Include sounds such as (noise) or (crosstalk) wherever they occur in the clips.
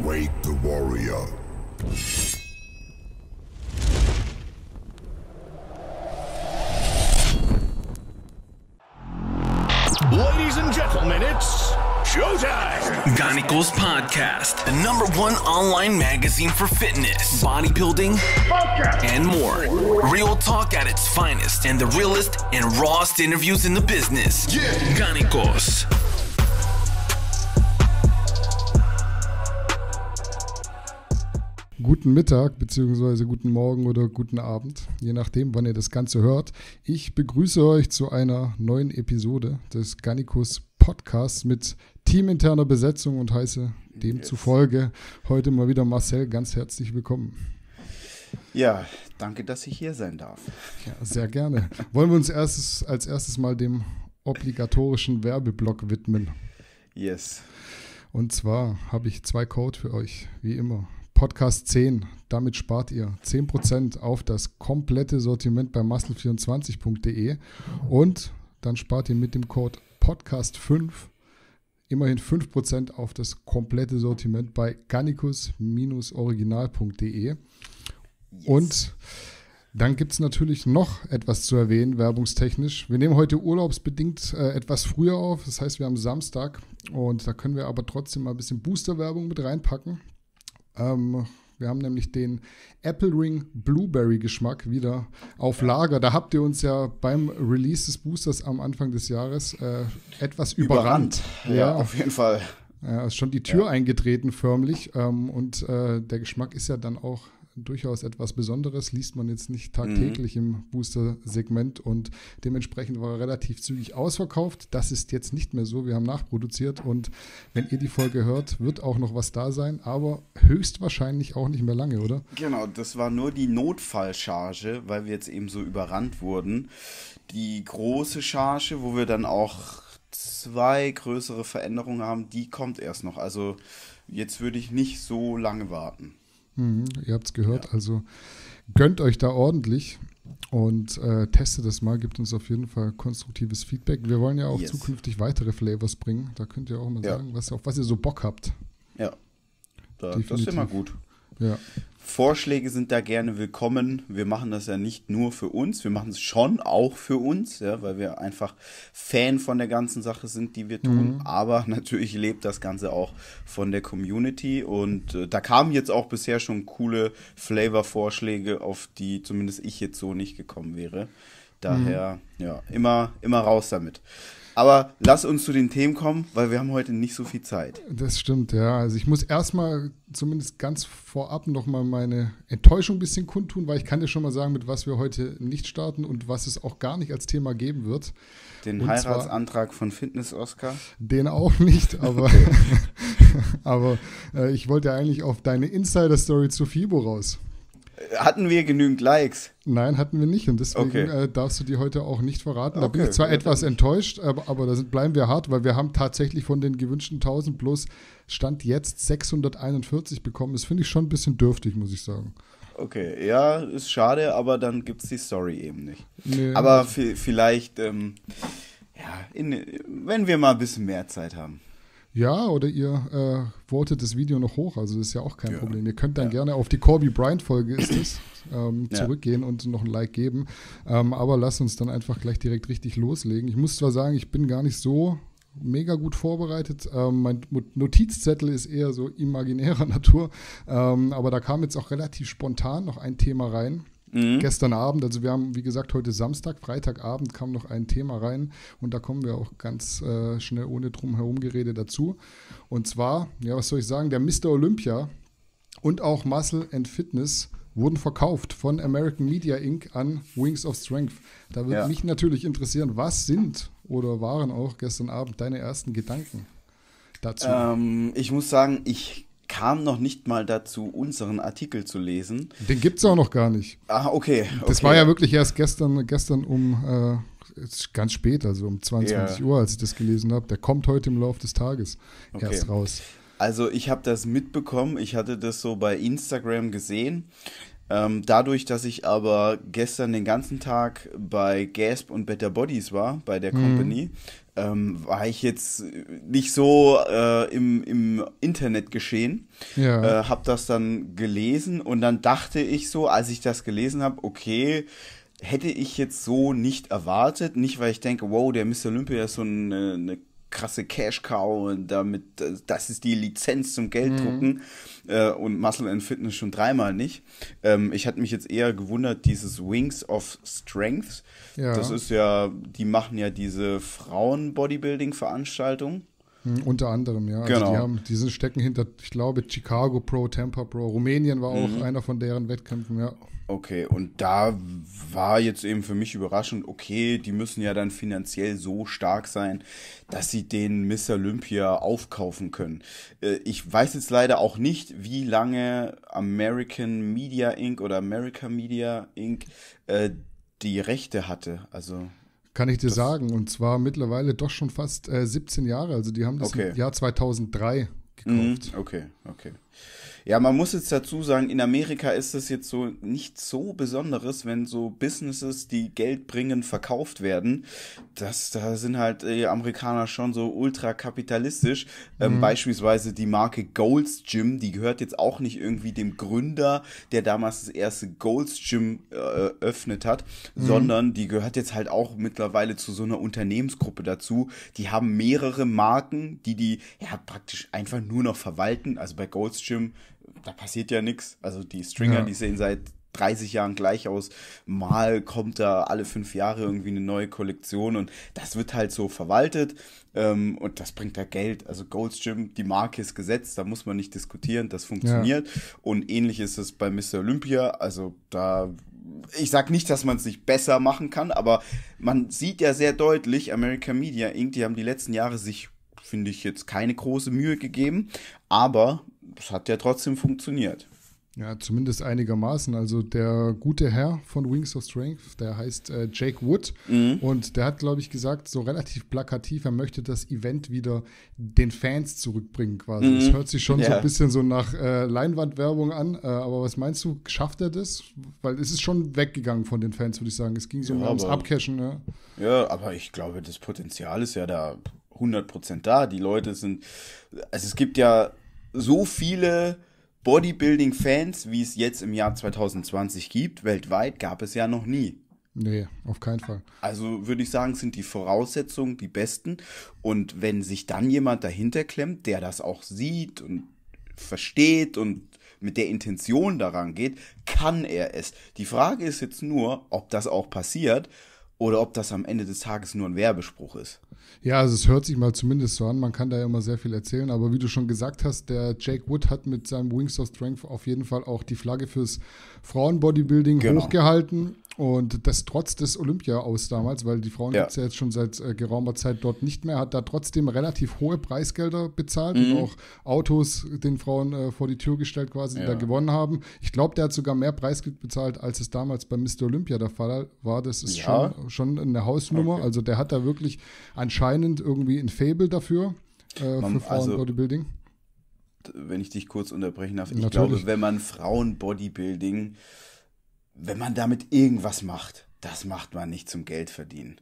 Wake the warrior. Ladies and gentlemen, it's showtime! Ganicos Podcast, the number one online magazine for fitness, bodybuilding, Podcast. and more. Real talk at its finest and the realest and rawest interviews in the business. Yeah. Gynicals. guten Mittag beziehungsweise guten Morgen oder guten Abend, je nachdem, wann ihr das Ganze hört. Ich begrüße euch zu einer neuen Episode des Gannikus Podcasts mit teaminterner Besetzung und heiße demzufolge heute mal wieder Marcel ganz herzlich willkommen. Ja, danke, dass ich hier sein darf. Ja, sehr gerne. Wollen wir uns erstes, als erstes mal dem obligatorischen Werbeblock widmen? Yes. Und zwar habe ich zwei Code für euch, wie immer. Podcast 10. Damit spart ihr 10% auf das komplette Sortiment bei muscle24.de und dann spart ihr mit dem Code Podcast 5 immerhin 5% auf das komplette Sortiment bei gannicus-original.de. Yes. Und dann gibt es natürlich noch etwas zu erwähnen, werbungstechnisch. Wir nehmen heute urlaubsbedingt äh, etwas früher auf, das heißt, wir haben Samstag und da können wir aber trotzdem mal ein bisschen Booster-Werbung mit reinpacken. Ähm, wir haben nämlich den Apple Ring Blueberry Geschmack wieder auf Lager. Da habt ihr uns ja beim Release des Boosters am Anfang des Jahres äh, etwas überrannt. überrannt. Ja, ja, auf jeden Fall. Ja, ist schon die Tür ja. eingetreten förmlich ähm, und äh, der Geschmack ist ja dann auch durchaus etwas Besonderes, liest man jetzt nicht mhm. tagtäglich mhm. im Booster-Segment und dementsprechend war er relativ zügig ausverkauft. Das ist jetzt nicht mehr so, wir haben nachproduziert und wenn ihr die Folge hört, wird auch noch was da sein, aber höchstwahrscheinlich auch nicht mehr lange, oder? Genau, das war nur die Notfallcharge, weil wir jetzt eben so überrannt wurden. Die große Charge, wo wir dann auch zwei größere Veränderungen haben, die kommt erst noch. Also jetzt würde ich nicht so lange warten. Mhm, ihr habt es gehört, ja. also gönnt euch da ordentlich und äh, testet das mal, gibt uns auf jeden Fall konstruktives Feedback. Wir wollen ja auch yes. zukünftig weitere Flavors bringen. Da könnt ihr auch mal ja. sagen, was, auf was ihr so Bock habt. Ja, da, das ist immer gut. Ja. Vorschläge sind da gerne willkommen. Wir machen das ja nicht nur für uns, wir machen es schon auch für uns, ja, weil wir einfach Fan von der ganzen Sache sind, die wir tun. Mhm. Aber (laughs) natürlich lebt das Ganze auch von der Community und äh, da kamen jetzt auch bisher schon coole Flavor-Vorschläge, auf die zumindest ich jetzt so nicht gekommen wäre. Mhm. Daher, mhm. ja, immer, immer raus damit. Aber lass uns zu den Themen kommen, weil wir haben heute nicht so viel Zeit. Das stimmt, ja. Also ich muss erstmal zumindest ganz vorab nochmal meine Enttäuschung ein bisschen kundtun, weil ich kann dir schon mal sagen, mit was wir heute nicht starten und was es auch gar nicht als Thema geben wird. Den und Heiratsantrag von Fitness Oscar? Den auch (laughs) nicht, aber, (laughs) aber äh, ich wollte eigentlich auf deine Insider-Story zu FIBO raus. Hatten wir genügend Likes? Nein, hatten wir nicht. Und deswegen okay. äh, darfst du die heute auch nicht verraten. Da okay, bin ich zwar etwas enttäuscht, aber, aber da sind, bleiben wir hart, weil wir haben tatsächlich von den gewünschten 1000 plus Stand jetzt 641 bekommen. Das finde ich schon ein bisschen dürftig, muss ich sagen. Okay, ja, ist schade, aber dann gibt es die Story eben nicht. Nee, aber vielleicht, ähm, ja, in, wenn wir mal ein bisschen mehr Zeit haben. Ja, oder ihr äh, votet das Video noch hoch, also ist ja auch kein ja. Problem. Ihr könnt dann ja. gerne auf die Corby Bryant-Folge ist es, ähm, ja. zurückgehen und noch ein Like geben. Ähm, aber lasst uns dann einfach gleich direkt richtig loslegen. Ich muss zwar sagen, ich bin gar nicht so mega gut vorbereitet. Ähm, mein Notizzettel ist eher so imaginärer (laughs) Natur, ähm, aber da kam jetzt auch relativ spontan noch ein Thema rein Mhm. Gestern Abend, also wir haben, wie gesagt, heute Samstag, Freitagabend kam noch ein Thema rein und da kommen wir auch ganz äh, schnell ohne drum herum Gerede dazu. Und zwar, ja, was soll ich sagen, der Mr. Olympia und auch Muscle and Fitness wurden verkauft von American Media Inc. an Wings of Strength. Da würde ja. mich natürlich interessieren, was sind oder waren auch gestern Abend deine ersten Gedanken dazu? Ähm, ich muss sagen, ich kam noch nicht mal dazu, unseren Artikel zu lesen. Den gibt es auch noch gar nicht. Ah, okay, okay. Das war ja wirklich erst gestern, gestern um äh, ganz spät, also um 22 ja. Uhr, als ich das gelesen habe. Der kommt heute im Laufe des Tages okay. erst raus. Also ich habe das mitbekommen, ich hatte das so bei Instagram gesehen. Ähm, dadurch, dass ich aber gestern den ganzen Tag bei Gasp und Better Bodies war, bei der mhm. Company, ähm, war ich jetzt äh, nicht so äh, im, im Internet geschehen. Ja. Äh, hab das dann gelesen und dann dachte ich so, als ich das gelesen habe, okay, hätte ich jetzt so nicht erwartet. Nicht, weil ich denke, wow, der Mr. Olympia ist so äh, eine, eine krasse Cash Cow und damit, das ist die Lizenz zum Gelddrucken mhm. äh, und Muscle and Fitness schon dreimal nicht. Ähm, ich hatte mich jetzt eher gewundert, dieses Wings of Strength. Ja. Das ist ja, die machen ja diese Frauen-Bodybuilding-Veranstaltung. Hm, unter anderem, ja. Also genau. Also die, haben, die sind, stecken hinter, ich glaube, Chicago Pro, Tampa Pro. Rumänien war auch mhm. einer von deren Wettkämpfen, ja. Okay, und da war jetzt eben für mich überraschend, okay, die müssen ja dann finanziell so stark sein, dass sie den Miss Olympia aufkaufen können. Äh, ich weiß jetzt leider auch nicht, wie lange American Media Inc. oder America Media Inc. Äh, die Rechte hatte. Also kann ich dir das sagen. Und zwar mittlerweile doch schon fast äh, 17 Jahre. Also die haben das okay. im Jahr 2003 gekauft. Mhm. Okay, okay. Ja, man muss jetzt dazu sagen, in Amerika ist es jetzt so nichts so Besonderes, wenn so Businesses, die Geld bringen, verkauft werden. Das, da sind halt äh, Amerikaner schon so ultrakapitalistisch. Ähm, mhm. Beispielsweise die Marke Gold's Gym, die gehört jetzt auch nicht irgendwie dem Gründer, der damals das erste Gold's Gym äh, hat, mhm. sondern die gehört jetzt halt auch mittlerweile zu so einer Unternehmensgruppe dazu. Die haben mehrere Marken, die die ja praktisch einfach nur noch verwalten. Also bei Gold's Gym da passiert ja nichts. Also die Stringer, ja. die sehen seit 30 Jahren gleich aus. Mal kommt da alle fünf Jahre irgendwie eine neue Kollektion und das wird halt so verwaltet ähm, und das bringt da Geld. Also Gold's Gym, die Marke ist gesetzt, da muss man nicht diskutieren, das funktioniert. Ja. Und ähnlich ist es bei Mr. Olympia. Also da, ich sag nicht, dass man es nicht besser machen kann, aber man sieht ja sehr deutlich, American Media Inc., die haben die letzten Jahre sich finde ich jetzt keine große Mühe gegeben, aber es hat ja trotzdem funktioniert. Ja, zumindest einigermaßen. Also der gute Herr von Wings of Strength, der heißt äh, Jake Wood. Mhm. Und der hat, glaube ich, gesagt, so relativ plakativ, er möchte das Event wieder den Fans zurückbringen quasi. Mhm. Das hört sich schon ja. so ein bisschen so nach äh, Leinwandwerbung an. Äh, aber was meinst du, schafft er das? Weil es ist schon weggegangen von den Fans, würde ich sagen. Es ging so ja, ums Abcashen. Ja. ja, aber ich glaube, das Potenzial ist ja da 100% da. Die Leute sind, also es gibt ja so viele Bodybuilding-Fans, wie es jetzt im Jahr 2020 gibt, weltweit gab es ja noch nie. Nee, auf keinen Fall. Also würde ich sagen, sind die Voraussetzungen die besten. Und wenn sich dann jemand dahinter klemmt, der das auch sieht und versteht und mit der Intention daran geht, kann er es. Die Frage ist jetzt nur, ob das auch passiert oder ob das am Ende des Tages nur ein Werbespruch ist. Ja, also es hört sich mal zumindest so an. Man kann da ja immer sehr viel erzählen. Aber wie du schon gesagt hast, der Jake Wood hat mit seinem Wings of Strength auf jeden Fall auch die Flagge fürs Frauenbodybuilding genau. hochgehalten. Und das trotz des Olympia aus damals, weil die Frauen ja. gibt es ja jetzt schon seit äh, geraumer Zeit dort nicht mehr, hat da trotzdem relativ hohe Preisgelder bezahlt mhm. und auch Autos den Frauen äh, vor die Tür gestellt quasi, die da gewonnen haben. Ich glaube, der hat sogar mehr Preisgeld bezahlt, als es damals bei Mr. Olympia der Fall war. Das ist ja. schon, schon eine Hausnummer. Okay. Also der hat da wirklich an anscheinend irgendwie ein Fable dafür, äh, man, für Frauenbodybuilding. Also wenn ich dich kurz unterbrechen darf, ich Natürlich. glaube, wenn man Frauenbodybuilding, wenn man damit irgendwas macht, das macht man nicht zum Geld verdienen.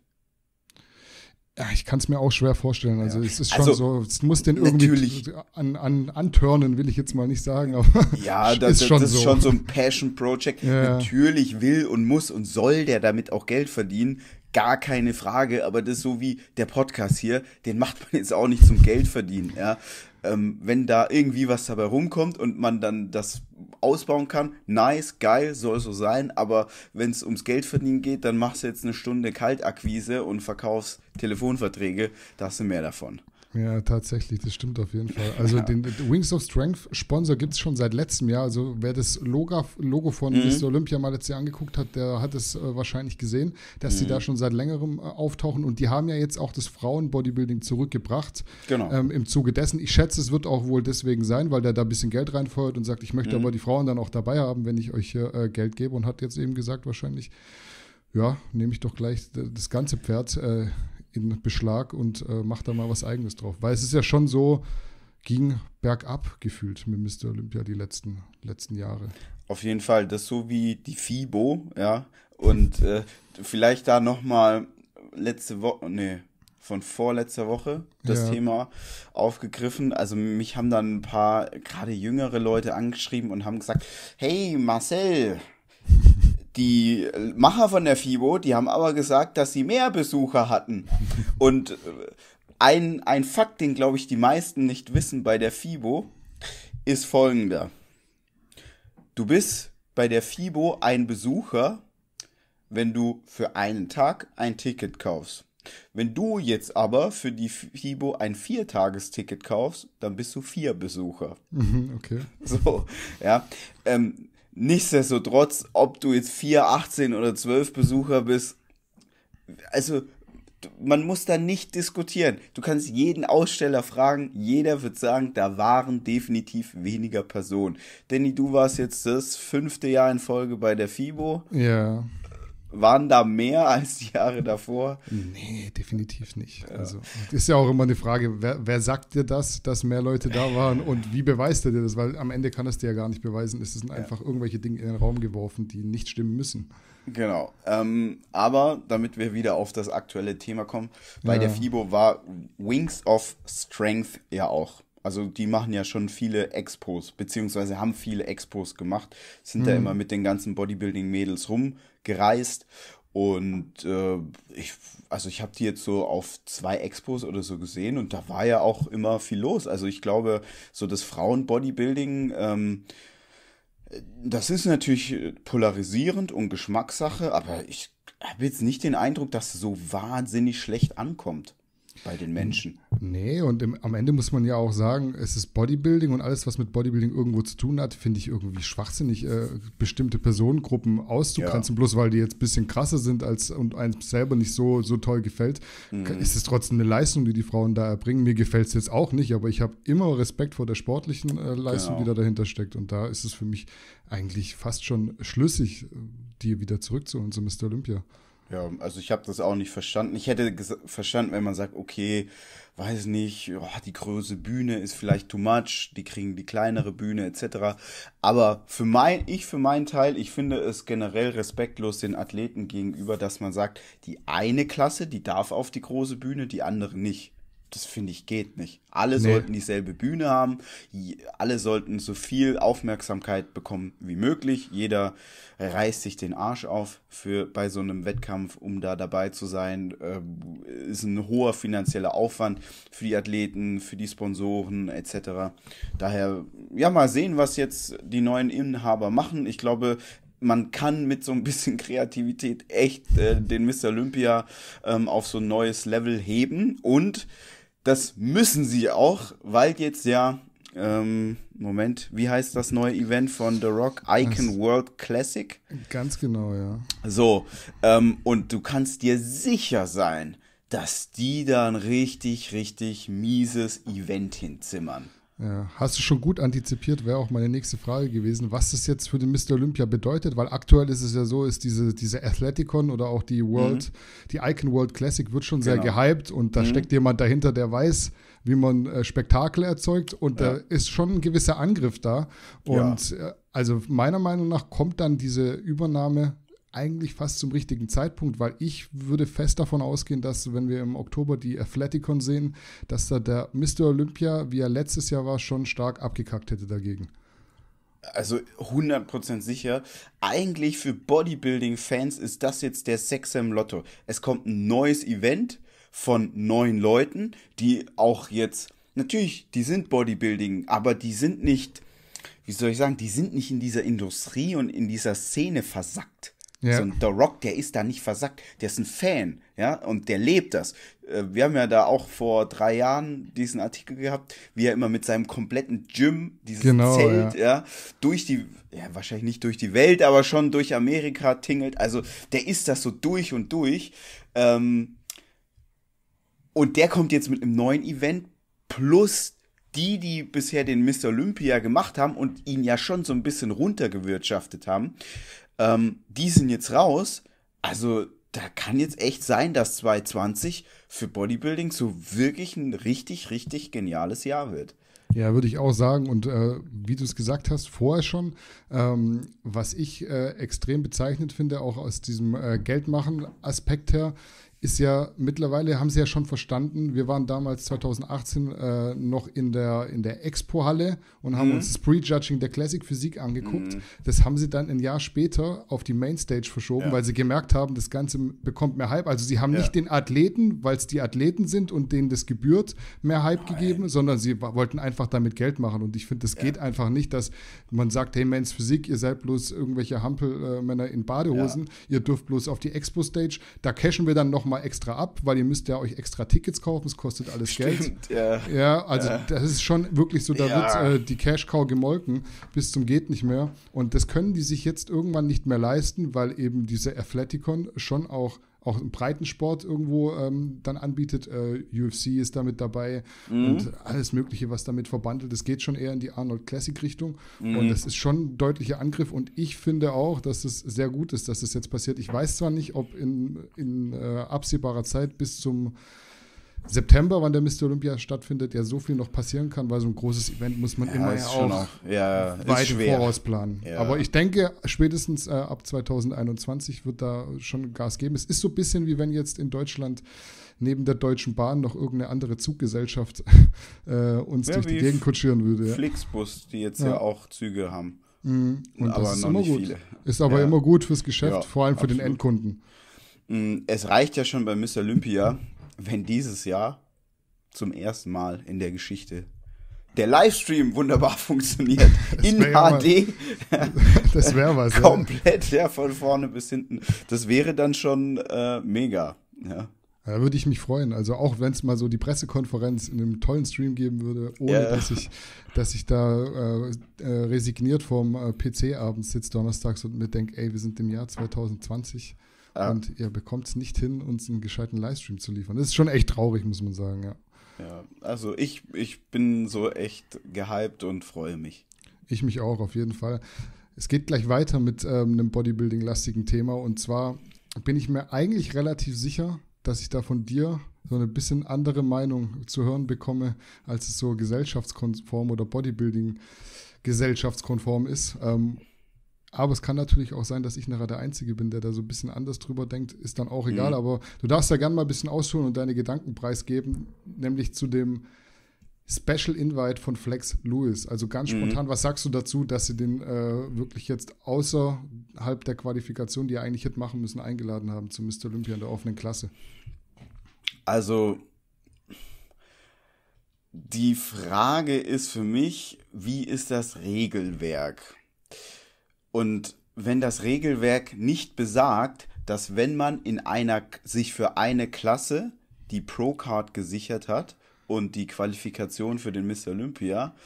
Ja, ich kann es mir auch schwer vorstellen. Also ja. es ist also schon also, so, es muss den irgendwie an, an, antörnen, will ich jetzt mal nicht sagen. Aber ja, (laughs) das ist, schon, das ist so. schon so ein Passion-Project. Ja. Natürlich will und muss und soll der damit auch Geld verdienen gar keine Frage, aber das ist so wie der Podcast hier, den macht man jetzt auch nicht zum Geld verdienen, ja. Ähm, wenn da irgendwie was dabei rumkommt und man dann das ausbauen kann, nice, geil, soll so sein, aber wenn es ums Geld verdienen geht, dann machst du jetzt eine Stunde Kaltakquise und verkaufst Telefonverträge, da hast du mehr davon. Ja, tatsächlich, das stimmt auf jeden Fall. Also ja. den Wings of Strength Sponsor gibt es schon seit letztem Jahr. Also wer das Logo, Logo von mhm. Mr. Olympia mal letztes Jahr angeguckt hat, der hat es äh, wahrscheinlich gesehen, dass mhm. die da schon seit längerem äh, auftauchen. Und die haben ja jetzt auch das Frauen-Bodybuilding zurückgebracht. Genau. Ähm, Im Zuge dessen. Ich schätze, es wird auch wohl deswegen sein, weil der da ein bisschen Geld reinfeuert und sagt, ich möchte mhm. aber die Frauen dann auch dabei haben, wenn ich euch äh, Geld gebe. Und hat jetzt eben gesagt, wahrscheinlich ja, nehme ich doch gleich das ganze Pferd. Äh, in Beschlag und äh, macht da mal was Eigenes drauf. Weil es ist ja schon so, ging bergab gefühlt mit Mr. Olympia die letzten, letzten Jahre. Auf jeden Fall, das so wie die FIBO, ja. Und äh, vielleicht da nochmal letzte Woche, nee, von vorletzter Woche das ja. Thema aufgegriffen. Also mich haben dann ein paar gerade jüngere Leute angeschrieben und haben gesagt, hey Marcel, die Macher von der FIBO, die haben aber gesagt, dass sie mehr Besucher hatten. (laughs) Und äh, ein, ein Fakt, den glaube ich die meisten nicht wissen bei der FIBO, ist folgender. Du bist bei der FIBO ein Besucher, wenn du für einen Tag ein Ticket kaufst. Wenn du jetzt aber für die FIBO ein Viertagesticket kaufst, dann bist du vier Besucher. Mhm, okay. (laughs) So, ja. Ähm, Nichtsdestotrotz, ob du jetzt 4, 18 oder 12 Besucher bist, also man muss da nicht diskutieren. Du kannst jeden Aussteller fragen, jeder wird sagen, da waren definitiv weniger Personen. Danny, du warst jetzt das fünfte Jahr in Folge bei der FIBO. Ja. Waren da mehr (laughs) als die Jahre davor? Nee, definitiv nicht. Ja. Also, ist ja auch immer eine Frage, wer, wer, sagt dir das, dass mehr Leute da waren und wie beweist er dir das? Weil am Ende kann es dir ja gar nicht beweisen. Es sind einfach irgendwelche Dinge in den Raum geworfen, die nicht stimmen müssen. Genau. Ähm, aber damit wir wieder auf das aktuelle Thema kommen, bei ja. der FIBO war Wings of Strength ja auch. Also die machen ja schon viele Expos, beziehungsweise haben viele Expos gemacht, sind mhm. da immer mit den ganzen Bodybuilding-Mädels rum gereist. Und äh, ich, also ich habe die jetzt so auf zwei Expos oder so gesehen und da war ja auch immer viel los. Also ich glaube, so das Frauen-Bodybuilding, ähm, das ist natürlich polarisierend und Geschmackssache, aber ich habe jetzt nicht den Eindruck, dass es so wahnsinnig schlecht ankommt bei den Menschen. Nee, und im, am Ende muss man ja auch sagen, es ist Bodybuilding und alles, was mit Bodybuilding irgendwo zu tun hat, finde ich irgendwie schwachsinnig, äh, bestimmte Personengruppen auszugrenzen, ja. bloß weil die jetzt ein bisschen krasser sind als und einem selber nicht so, so toll gefällt, mhm. ist es trotzdem eine Leistung, die die Frauen da erbringen. Mir gefällt es jetzt auch nicht, aber ich habe immer Respekt vor der sportlichen äh, Leistung, genau. die da dahinter steckt. Und da ist es für mich eigentlich fast schon schlüssig, die wieder zurückzuholen zu Mr. Olympia. Ja, also ich habe das auch nicht verstanden. Ich hätte verstanden, wenn man sagt, okay, weiß nicht, oh, die größere Bühne ist vielleicht too much, die kriegen die kleinere Bühne etc. Aber für mein, ich für meinen Teil, ich finde es generell respektlos den Athleten gegenüber, dass man sagt, die eine Klasse, die darf auf die große Bühne, die andere nicht das finde ich geht nicht. Alle nee. sollten dieselbe Bühne haben, alle sollten so viel Aufmerksamkeit bekommen wie möglich. Jeder reißt sich den Arsch auf für bei so einem Wettkampf, um da dabei zu sein. Äh, ist ein hoher finanzieller Aufwand für die Athleten, für die Sponsoren etc. Daher ja mal sehen, was jetzt die neuen Inhaber machen. Ich glaube, man kann mit so ein bisschen (laughs) Kreativität echt äh, den Mr. Olympia ähm, auf so ein neues Level heben und das müssen sie auch, weil jetzt ja, ähm, Moment, wie heißt das neue Event von The Rock? Icon das World Classic? Ganz genau, ja. So, ähm, und du kannst dir sicher sein, dass die da ein richtig, richtig mieses Event hinzimmern. Ja, hast du schon gut antizipiert, wäre auch meine nächste Frage gewesen, was das jetzt für den Mr. Olympia bedeutet, weil aktuell ist es ja so, ist diese, diese Athleticon oder auch die World, mhm. die Icon World Classic wird schon genau. sehr gehypt und da mhm. steckt jemand dahinter, der weiß, wie man äh, Spektakel erzeugt und ja. da ist schon ein gewisser Angriff da und ja. äh, also meiner Meinung nach kommt dann diese Übernahme eigentlich fast zum richtigen Zeitpunkt, weil ich würde fest davon ausgehen, dass wenn wir im Oktober die Athleticon sehen, dass da der Mr. Olympia, wie er letztes Jahr war, schon stark abgekackt hätte dagegen. Also 100% sicher. Eigentlich für Bodybuilding-Fans ist das jetzt der Sex im Lotto. Es kommt ein neues Event von neuen Leuten, die auch jetzt, natürlich, die sind Bodybuilding, aber die sind nicht, wie soll ich sagen, die sind nicht in dieser Industrie und in dieser Szene versackt. Ja. So ein The Rock, der ist da nicht versackt, der ist ein Fan, ja, und der lebt das. Äh, wir haben ja da auch vor drei Jahren diesen Artikel gehabt, wie er immer mit seinem kompletten Gym, dieses genau, Zelt, ja. ja, durch die, ja, wahrscheinlich nicht durch die Welt, aber schon durch Amerika tingelt. Also der ist das so durch und durch. Ähm, und der kommt jetzt mit einem neuen Event plus die, die bisher den Mr. Olympia gemacht haben und ihn ja schon so ein bisschen runtergewirtschaftet haben. Ähm, die sind jetzt raus. Also da kann jetzt echt sein, dass 2020 für Bodybuilding so wirklich ein richtig, richtig geniales Jahr wird. Ja, würde ich auch sagen. Und äh, wie du es gesagt hast, vorher schon, ähm, was ich äh, extrem bezeichnet finde, auch aus diesem äh, Geldmachen-Aspekt her, ist ja mittlerweile, haben sie ja schon verstanden, wir waren damals 2018 äh, noch in der, in der Expo-Halle und haben mhm. uns das Prejudging der Classic Physik angeguckt. Mhm. Das haben sie dann ein Jahr später auf die Mainstage verschoben, ja. weil sie gemerkt haben, das Ganze bekommt mehr Hype. Also sie haben ja. nicht den Athleten, weil es die Athleten sind und denen das gebührt, mehr Hype Nein. gegeben, sondern sie wollten einfach damit Geld machen. Und ich finde, das ja. geht einfach nicht, dass man sagt, hey Mainz Physik, ihr seid bloß irgendwelche Hampelmänner in Badehosen, ihr dürft bloß auf die Expo-Stage, da cashen wir dann nochmal nochmal extra ab, weil ihr müsst ja euch extra Tickets kaufen, es kostet alles Stimmt, Geld. Ja, ja also ja. das ist schon wirklich so, da ja. wird äh, die Cash-Cow gemolken bis zum geht nicht mehr. Und das können die sich jetzt irgendwann nicht mehr leisten, weil eben diese Athleticon schon auch auch im Breitensport irgendwo ähm, dann anbietet. Äh, UFC ist damit dabei mhm. und alles Mögliche, was damit verbandelt ist, geht schon eher in die Arnold Classic-Richtung. Mhm. Und das ist schon ein deutlicher Angriff. Und ich finde auch, dass es sehr gut ist, dass das jetzt passiert. Ich weiß zwar nicht, ob in, in äh, absehbarer Zeit bis zum September, wann der Mr. Olympia stattfindet, ja so viel noch passieren kann, weil so ein großes Event muss man ja, immer ja auch, auch ja, weit im Voraus planen. Ja. Aber ich denke, spätestens äh, ab 2021 wird da schon Gas geben. Es ist so ein bisschen wie wenn jetzt in Deutschland neben der Deutschen Bahn noch irgendeine andere Zuggesellschaft (laughs) äh, uns durch die Gegend kutschieren würde. Flixbus, die jetzt ja auch Züge haben. Mhm. Und aber das ist immer gut. Viele. Ist aber ja. immer gut fürs Geschäft, ja, vor allem für absolut. den Endkunden. Mm, es reicht ja schon bei Miss Olympia, wenn dieses Jahr zum ersten Mal in der Geschichte der Livestream wunderbar (laughs) funktioniert. in HD. Ja (laughs) das wäre was. Komplett, ja. ja. von vorne bis hinten. Das wäre dann schon äh, mega. Ja. Da würde ich mich freuen. Also auch wenn es mal so die Pressekonferenz in einem tollen Stream geben würde, ohne ja. dass, ich, dass ich da äh, äh resigniert vorm äh, PC abends sitze donnerstags und mir denke, ey, wir sind im Jahr 2020. Ja. Ähm, und ihr bekommt es nicht hin, uns einen gescheiten Livestream zu liefern. Das ist schon echt traurig, muss man sagen, ja. Ja, also ich, ich bin so echt gehypt und freue mich. Ich mich auch, auf jeden Fall. Es geht gleich weiter mit ähm, einem Bodybuilding-lastigen Thema. Und zwar bin ich mir eigentlich relativ sicher, dass ich da von dir so eine bisschen andere Meinung zu hören bekomme, als es so gesellschaftskonform oder Bodybuilding gesellschaftskonform ist. Ähm, aber es kann natürlich auch sein, dass ich nachher der Einzige bin, der da so ein bisschen anders drüber denkt. Ist dann auch egal. Mhm. Aber du darfst da gerne mal ein bisschen ausholen und deine Gedanken preisgeben, nämlich zu dem Special Invite von Flex Lewis. Also ganz mhm. spontan, mhm. was sagst du dazu, dass sie den äh, wirklich jetzt außerhalb der Qualifikation, die er eigentlich hätte machen müssen, eingeladen haben zu Mr. Olympia in der offenen Klasse? Also die Frage ist für mich, wie ist das Regelwerk? Und wenn das Regelwerk nicht besagt, dass wenn man in einer sich für eine Klasse die Pro Card gesichert hat und die Qualifikation für den Mr. Olympia,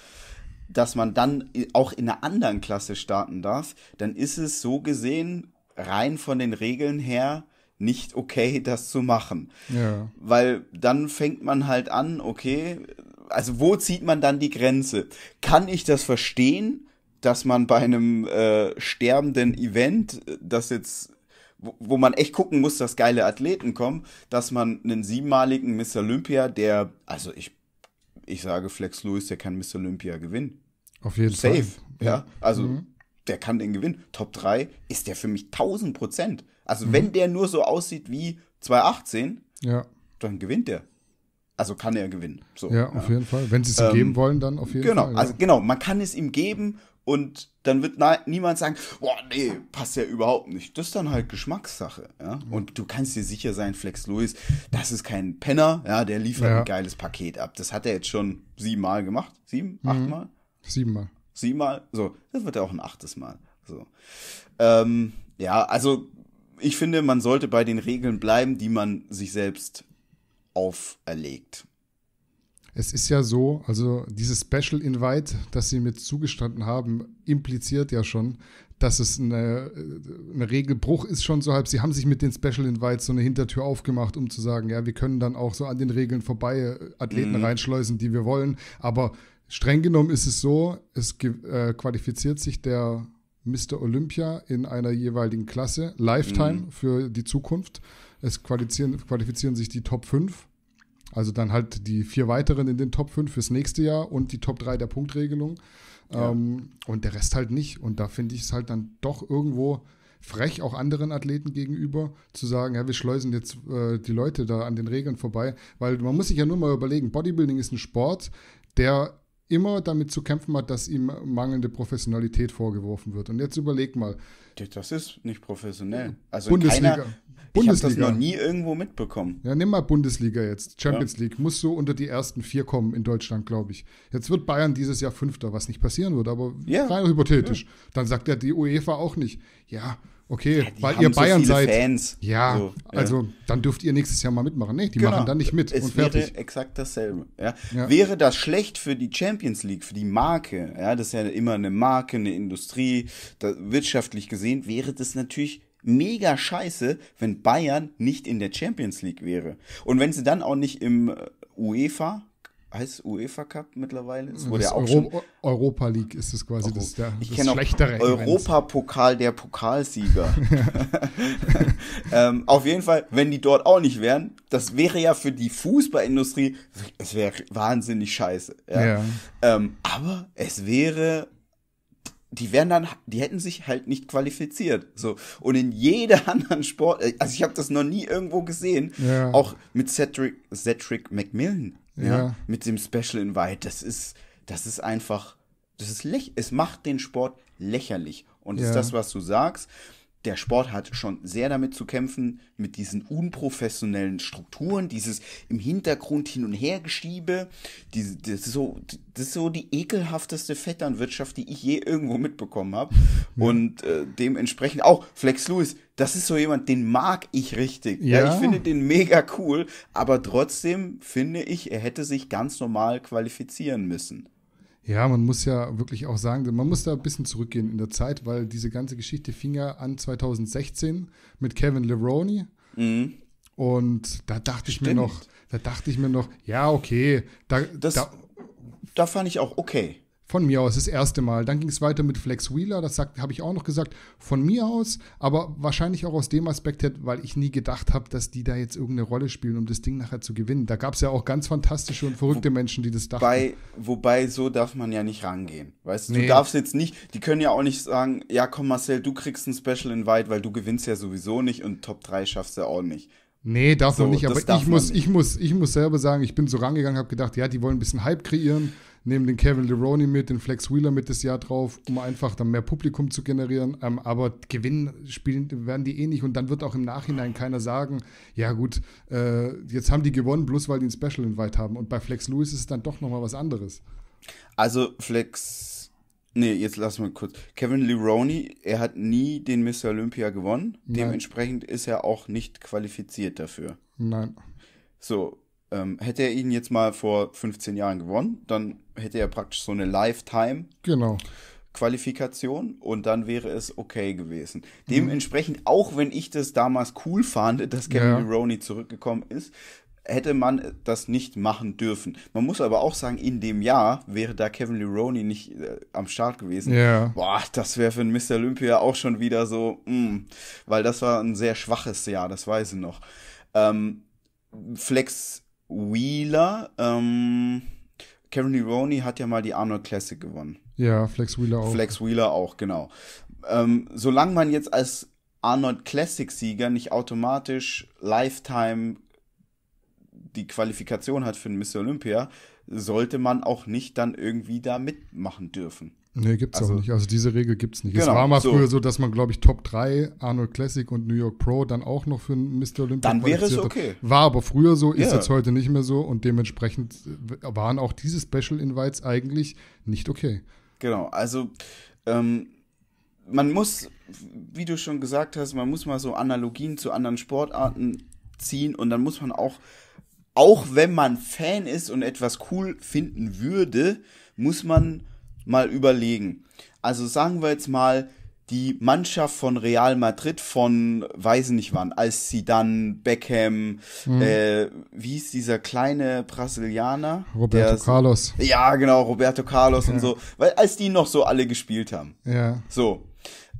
dass man dann auch in einer anderen Klasse starten darf, dann ist es so gesehen rein von den Regeln her nicht okay, (laughs) das zu machen. Ja. Weil dann fängt man halt an, okay, also wo zieht man dann die Grenze? Kann ich das verstehen? dass man bei einem äh, sterbenden Event, äh, das jetzt, wo, wo man echt gucken muss, dass geile Athleten kommen, dass man einen siebenmaligen Miss Olympia, der, also ich, ich sage Flex Lewis, der kann Miss Olympia gewinnen. Auf jeden Safe, Fall. Safe, ja. ja. Also mhm. der kann den gewinnen. Top 3 ist der für mich 1000 Prozent. Also mhm. wenn der nur so aussieht wie 2018, ja. dann gewinnt der. Also kann er gewinnen. So, ja, auf ja. jeden Fall. Wenn sie es ihm ähm, geben wollen, dann auf jeden genau, Fall. Genau, ja. also genau, man kann es ihm geben und dann wird niemand sagen, boah, nee, passt ja überhaupt nicht. Das ist dann halt Geschmackssache, ja. Mhm. Und du kannst dir sicher sein, Flex Lewis, das ist kein Penner, ja, der liefert ja. ein geiles Paket ab. Das hat er jetzt schon siebenmal gemacht. Sieben? Mhm. Achtmal? Siebenmal. Siebenmal? So, das wird ja auch ein achtes Mal. So. Ähm, ja, also ich finde, man sollte bei den Regeln bleiben, die man sich selbst auferlegt. Es ist ja so, also dieses Special Invite, das Sie mir zugestanden haben, impliziert ja schon, dass es ein eine Regelbruch ist schon so halb. Sie haben sich mit den Special Invites so eine Hintertür aufgemacht, um zu sagen, ja, wir können dann auch so an den Regeln vorbei äh, Athleten mhm. reinschleusen, die wir wollen. Aber streng genommen ist es so, es äh, qualifiziert sich der Mr. Olympia in einer jeweiligen Klasse, Lifetime mhm. für die Zukunft. Es qualifizieren, qualifizieren sich die Top 5 also dann halt die vier weiteren in den Top 5 fürs nächste Jahr und die Top 3 der Punktregelung. Ja. Ähm, und der Rest halt nicht. Und da finde ich es halt dann doch irgendwo frech auch anderen Athleten gegenüber zu sagen, ja, wir schleusen jetzt äh, die Leute da an den Regeln vorbei, weil man muss sich ja nur mal überlegen, Bodybuilding ist ein Sport, der immer damit zu kämpfen hat, dass ihm mangelnde Professionalität vorgeworfen wird. Und jetzt überleg mal. Das ist nicht professionell. Also Bundesliga. keiner, Bundesliga. Ich habe das noch nie irgendwo mitbekommen. Ja, nimm mal Bundesliga jetzt. Champions ja. League muss so unter die ersten vier kommen in Deutschland, glaube ich. Jetzt wird Bayern dieses Jahr Fünfter, was nicht passieren wird, aber ja. rein hypothetisch. Ja. Dann sagt ja die UEFA auch nicht, ja, okay, weil ihr Bayern so seid. Fans. Ja, so, also dann dürft ihr nächstes Jahr mal mitmachen. Nee, die genau. machen dann nicht mit. Es und fertig. wäre exakt dasselbe. Wäre das schlecht für die Champions League, für die Marke? Ja, das ist ja immer eine Marke, eine Industrie. wirtschaftlich gesehen wäre das natürlich mega scheiße, wenn Bayern nicht in der Champions League wäre. Und wenn sie dann auch nicht im äh, UEFA, heißt es UEFA Cup mittlerweile? Das wurde das ja auch Euro schon Europa League ist es quasi, Euro das, der, ich das schlechtere. Europapokal der Pokalsieger. (laughs) (laughs) ähm, auf jeden Fall, wenn die dort auch nicht wären, das wäre ja für die Fußballindustrie, es wäre wahnsinnig scheiße. Ja. ja. Ähm, aber es wäre die wären dann, die hätten sich halt nicht qualifiziert. So und in jeder (laughs) anderen Sport, äh, also ich habe das noch nie irgendwo gesehen, ja. auch mit Cedric, Cedric McMillan, ja. ja. mit dem Special Invite. Das ist, das ist einfach, das ist läch, es macht den Sport lächerlich. Und ja. ist das, was du sagst der Sport hat schon sehr damit zu kämpfen, mit diesen unprofessionellen Strukturen, dieses im Hintergrund hin und her geschiebe. Diese, das, ist so, das ist so die ekelhafteste Vetternwirtschaft, die ich je irgendwo mitbekommen habe. Und äh, dementsprechend auch Flex Lewis, das ist so jemand, den mag ich richtig. Ja. ja, ich finde den mega cool, aber trotzdem finde ich, er hätte sich ganz normal qualifizieren müssen. Ja, man muss ja wirklich auch sagen, man muss da ein bisschen zurückgehen in der Zeit, weil diese ganze Geschichte fing ja an 2016 mit Kevin Levroni. Mhm. Und da dachte ich Stimmt. mir noch, da dachte ich mir noch, ja, okay, da, das, da, da fand ich auch okay von mir aus das erste Mal. Dann ging es weiter mit Flex Wheeler, das habe ich auch noch gesagt, von mir aus, aber wahrscheinlich auch aus dem Aspekt, weil ich nie gedacht habe, dass die da jetzt irgendeine Rolle spielen, um das Ding nachher zu gewinnen. Da gab es ja auch ganz fantastische und verrückte Wo, Menschen, die das dachten. Wobei, wobei, so darf man ja nicht rangehen. Weißt du, nee. du darfst jetzt nicht, die können ja auch nicht sagen, ja komm Marcel, du kriegst ein Special Invite, weil du gewinnst ja sowieso nicht und Top 3 schaffst du ja auch nicht. Nee, darf so, man nicht, aber ich muss, nicht. ich, muss, ich muss selber sagen, ich bin so rangegangen, habe gedacht, ja, die wollen ein bisschen Hype kreieren nehmen den Kevin Leroney mit, den Flex Wheeler mit das Jahr drauf, um einfach dann mehr Publikum zu generieren. Ähm, aber gewinnen spielen werden die eh nicht und dann wird auch im Nachhinein keiner sagen, ja gut, äh, jetzt haben die gewonnen, bloß weil die ein Special Invite haben. Und bei Flex Lewis ist es dann doch nochmal was anderes. Also Flex, nee, jetzt lass mal kurz. Kevin Leroney, er hat nie den Mr. Olympia gewonnen. Nein. Dementsprechend ist er auch nicht qualifiziert dafür. Nein. So, ähm, hätte er ihn jetzt mal vor 15 Jahren gewonnen, dann hätte er praktisch so eine Lifetime. Genau. Qualifikation und dann wäre es okay gewesen. Mhm. Dementsprechend, auch wenn ich das damals cool fand, dass Kevin ja. Maroney zurückgekommen ist, hätte man das nicht machen dürfen. Man muss aber auch sagen, in dem Jahr wäre da Kevin Leroney nicht äh, am Start gewesen. Yeah. Boah, das wäre für Mr. Olympia auch schon wieder so, mh, mm, weil das war ein sehr schwaches Jahr, das weiß ich noch. Ähm, Flex Wheeler. Ähm, Kevin Neroni hat ja mal die Arnold Classic gewonnen. Ja, Flex Wheeler auch. Flex Wheeler auch, genau. Ähm, solange man jetzt als Arnold Classic-Sieger nicht automatisch Lifetime die Qualifikation hat für den Mr. Olympia, sollte man auch nicht dann irgendwie da mitmachen dürfen. Nee, gibt es also, auch nicht. Also diese Regel gibt es nicht. Genau, es war mal so. früher so, dass man, glaube ich, Top 3 Arnold Classic und New York Pro dann auch noch für Mr. Olympia Dann wäre es okay. War aber früher so, ist yeah. jetzt heute nicht mehr so und dementsprechend waren auch diese Special Invites eigentlich nicht okay. Genau, also ähm, man muss, wie du schon gesagt hast, man muss mal so Analogien zu anderen Sportarten ziehen und dann muss man auch, auch wenn man Fan ist und etwas cool finden würde, muss man mal überlegen. Also sagen wir jetzt mal, die Mannschaft von Real Madrid von weiß nicht wann, als sie dann Beckham, mhm. äh, wie ist dieser kleine Brasilianer? Roberto der, Carlos. Ja, genau, Roberto Carlos ja. und so, weil als die noch so alle gespielt haben. Ja. So.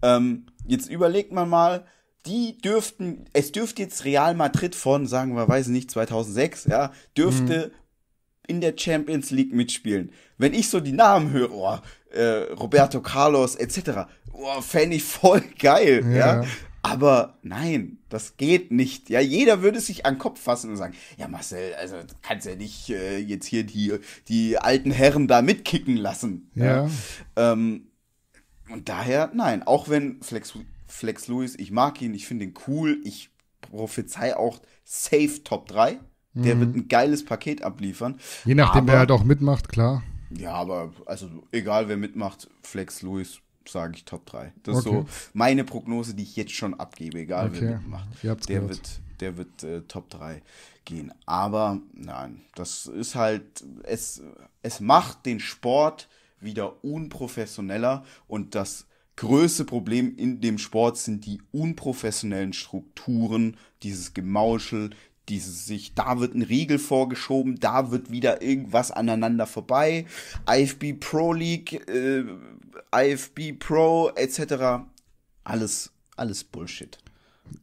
Ähm, jetzt überlegt man mal, die dürften, es dürfte jetzt Real Madrid von, sagen wir, weiß nicht, 2006, ja, dürfte mhm in der Champions League mitspielen. Wenn ich so die Namen höre, oh, äh, Roberto Carlos etc., oh, fände ich voll geil. Ja. ja. Aber nein, das geht nicht. Ja, jeder würde sich an den Kopf fassen und sagen, ja Marcel, also kannst ja nicht äh, jetzt hier die, die alten Herren da mitkicken lassen. Ja. ja. Ähm, und daher, nein, auch wenn Flex, Flex Lewis, ich mag ihn, ich finde ihn cool, ich prophezei auch safe Top 3. Der mhm. wird ein geiles Paket abliefern. Je nachdem, aber, wer halt auch mitmacht, klar. Ja, aber also egal, wer mitmacht, Flex, Lewis, sage ich Top 3. Das okay. ist so meine Prognose, die ich jetzt schon abgebe, egal okay. wer mitmacht. Der wird, der wird äh, Top 3 gehen. Aber nein, das ist halt, es, es macht den Sport wieder unprofessioneller und das größte Problem in dem Sport sind die unprofessionellen Strukturen, dieses Gemauschel, dieses sich, da wird ein Riegel vorgeschoben, da wird wieder irgendwas aneinander vorbei, IFB Pro League, äh, IFB Pro etc. Alles, alles Bullshit.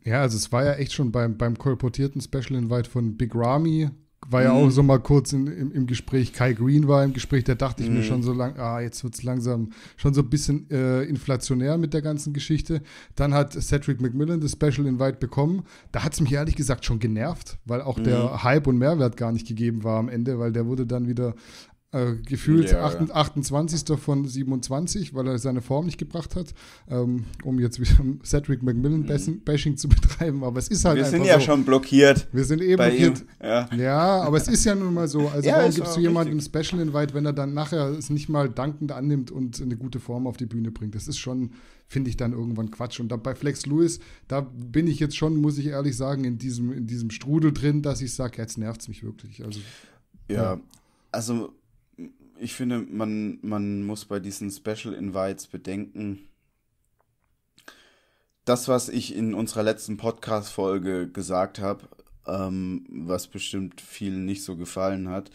Ja, also es war ja echt schon beim, beim kolportierten Special Invite von Big Ramy war ja auch mhm. so mal kurz in, im, im, Gespräch, Kai Green war im Gespräch, da dachte ich mm. mir mhm. schon so lang, ah, jetzt wird es langsam schon so ein bisschen äh, inflationär mit der ganzen Geschichte. Dann hat Cedric McMillan das Special Invite bekommen. Da hat es mich ehrlich gesagt schon genervt, weil auch mm. der mhm. Hype und Mehrwert gar nicht gegeben war am Ende, weil der wurde dann wieder äh, gefühlt ja, 28, ja. von 27, weil er seine Form nicht gebracht hat, ähm, um jetzt wieder (laughs) Cedric McMillan mhm. Bashing zu (laughs) betreiben. Aber es ist halt. Wir sind ja so. schon blockiert. Wir sind eh blockiert. Ja. ja. aber es ist ja nun mal so. Also (laughs) warum gibst du jemanden jemandem Special Invite, wenn er dann nachher es nicht mal dankend annimmt und eine gute Form auf die Bühne bringt? Das ist schon, finde ich dann irgendwann Quatsch. Und da, bei Flex Lewis, da bin ich jetzt schon, muss ich ehrlich sagen, in diesem, in diesem Strudel drin, dass ich sage, jetzt nervt es mich wirklich. Also, ja. ja. Also ich finde, man, man muss bei diesen Special Invites bedenken, das, was ich in unserer letzten Podcast-Folge gesagt habe, ähm, was bestimmt vielen nicht so gefallen hat,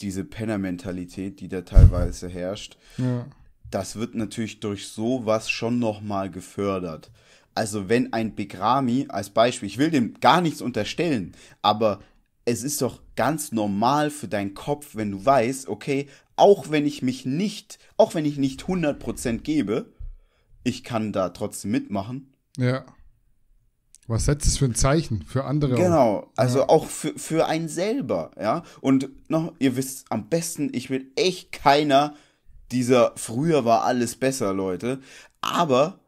diese Penner-Mentalität, die da teilweise herrscht, ja. das wird natürlich durch sowas schon nochmal gefördert. Also wenn ein Begrami als Beispiel, ich will dem gar nichts unterstellen, aber es ist doch ganz normal für deinen Kopf, wenn du weißt, okay, auch wenn ich mich nicht, auch wenn ich nicht 100% gebe, ich kann da trotzdem mitmachen. Ja. Was setzt es für ein Zeichen für andere? Genau, also ja. auch für, für einen selber, ja. Und noch, ihr wisst am besten, ich bin echt keiner dieser früher war alles besser, Leute. Aber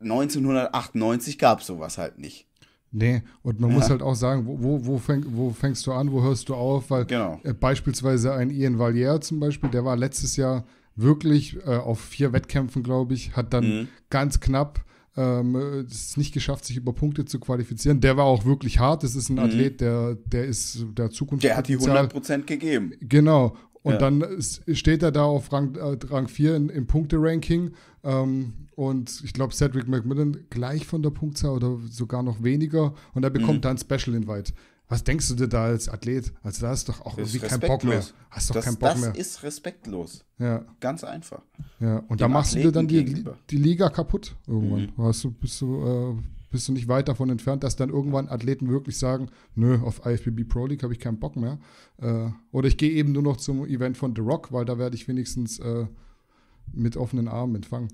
1998 gab sowas halt nicht. Nee, und man ja. muss halt auch sagen, wo, wo, wo, fäng, wo, fängst du an, wo hörst du auf, weil genau. äh, beispielsweise ein Ian Valier zum Beispiel, der war letztes Jahr wirklich äh, auf vier Wettkämpfen, glaube ich, hat dann mhm. ganz knapp ähm, äh, es nicht geschafft, sich über Punkte zu qualifizieren. Der war auch wirklich hart, das ist ein mhm. Athlet, der, der ist der Zukunft. Der hat die 100% gegeben. Genau, und ja. dann steht er da auf Rang, äh, Rang 4 in, im Punkteranking ähm, und ich glaube, Cedric McMillan gleich von der Punktzahl oder sogar noch weniger. Und er bekommt mhm. dann Special Invite. Was denkst du dir da als Athlet? Also da ist doch auch irgendwie kein Bock mehr. Hast doch das, keinen Bock das mehr. Das ist respektlos. Ja. Ganz einfach. Ja, und Dem da machst Athleten du dir dann die, die Liga kaputt irgendwann. Mhm. Hast du, bist du, äh, bist du nicht weit davon entfernt, dass dann irgendwann Athleten wirklich sagen, nö, auf IFBB Pro League habe ich keinen Bock mehr. Äh, oder ich gehe eben nur noch zum Event von The Rock, weil da werde ich wenigstens äh, mit offenen Armen empfangen.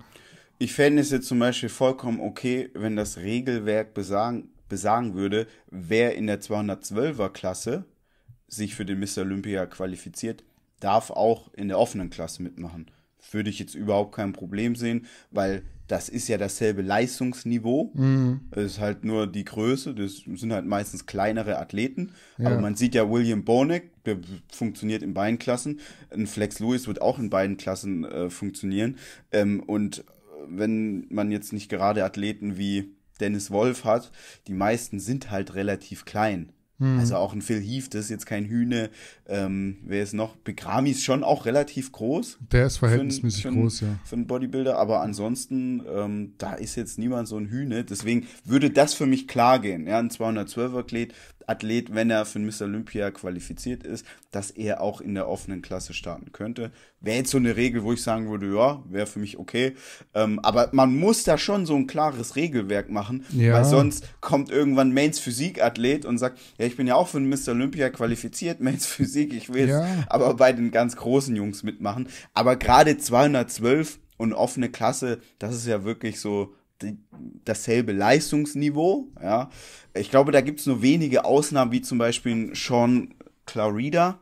Ich fände es jetzt zum Beispiel vollkommen okay, wenn das Regelwerk besagen, besagen würde, wer in der 212er-Klasse sich für den Mr. Olympia qualifiziert, darf auch in der offenen Klasse mitmachen. Würde ich jetzt überhaupt kein Problem sehen, weil das ist ja dasselbe Leistungsniveau. Mhm. Es ist halt nur die Größe. Das sind halt meistens kleinere Athleten. Ja. Aber man sieht ja William Bonek, der funktioniert in beiden Klassen. Ein Flex Lewis wird auch in beiden Klassen äh, funktionieren. Ähm, und äh, wenn man jetzt nicht gerade Athleten wie Dennis Wolf hat, die meisten sind halt relativ klein. Hm. Also auch ein Phil Heath, das ist jetzt kein Hühne. Ähm, wer ist noch? Begrami ist schon auch relativ groß. Der ist verhältnismäßig für ein, für groß, ja. Für einen Bodybuilder, aber ansonsten, ähm, da ist jetzt niemand so ein Hühne. Deswegen würde das für mich klar gehen. Ja, ein 212er-Glied Athlet, wenn er für Mr. Olympia qualifiziert ist, dass er auch in der offenen Klasse starten könnte. Wäre jetzt so eine Regel, wo ich sagen würde, ja, wäre für mich okay. Ähm, aber man muss da schon so ein klares Regelwerk machen, ja. weil sonst kommt irgendwann Mains Physik-Athlet und sagt, ja, ich bin ja auch für Mr. Olympia qualifiziert, (laughs) Mains Physik, ich will ja. aber bei den ganz großen Jungs mitmachen. Aber gerade 212 und offene Klasse, das ist ja wirklich so dasselbe Leistungsniveau. Ja. Ich glaube, da gibt es nur wenige Ausnahmen, wie zum Beispiel Sean Clarida.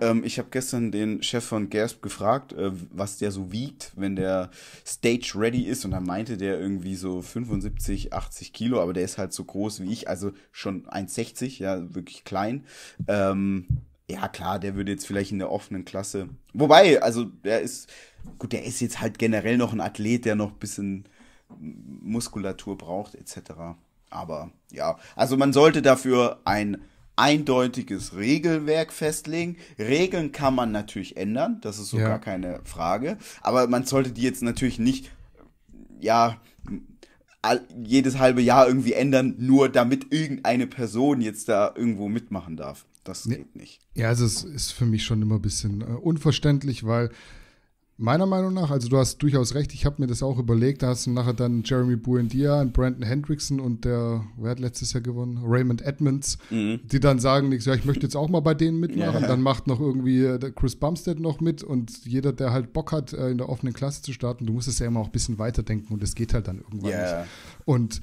Ähm, ich habe gestern den Chef von Gasp gefragt, äh, was der so wiegt, wenn der Stage ready ist. Und dann meinte der irgendwie so 75, 80 Kilo, aber der ist halt so groß wie ich, also schon 1,60, ja, wirklich klein. Ähm, ja, klar, der würde jetzt vielleicht in der offenen Klasse. Wobei, also der ist, gut, der ist jetzt halt generell noch ein Athlet, der noch ein bisschen Muskulatur braucht etc. Aber ja, also man sollte dafür ein eindeutiges Regelwerk festlegen. Regeln kann man natürlich ändern, das ist so ja. gar keine Frage. Aber man sollte die jetzt natürlich nicht, ja, jedes halbe Jahr irgendwie ändern, nur damit irgendeine Person jetzt da irgendwo mitmachen darf. Das geht nicht. Ja, also es ist für mich schon immer ein bisschen äh, unverständlich, weil Meiner Meinung nach, also du hast durchaus recht, ich habe mir das auch überlegt, da hast du nachher dann Jeremy Buendia und Brandon Hendrickson und der, wer hat letztes Jahr gewonnen? Raymond Edmonds, mhm. die dann sagen, ich, ja, ich möchte jetzt auch mal bei denen mitmachen. Ja. Dann macht noch irgendwie äh, Chris Bumstead noch mit und jeder, der halt Bock hat, äh, in der offenen Klasse zu starten, du musst es ja immer auch ein bisschen weiterdenken und das geht halt dann irgendwann yeah. nicht. Und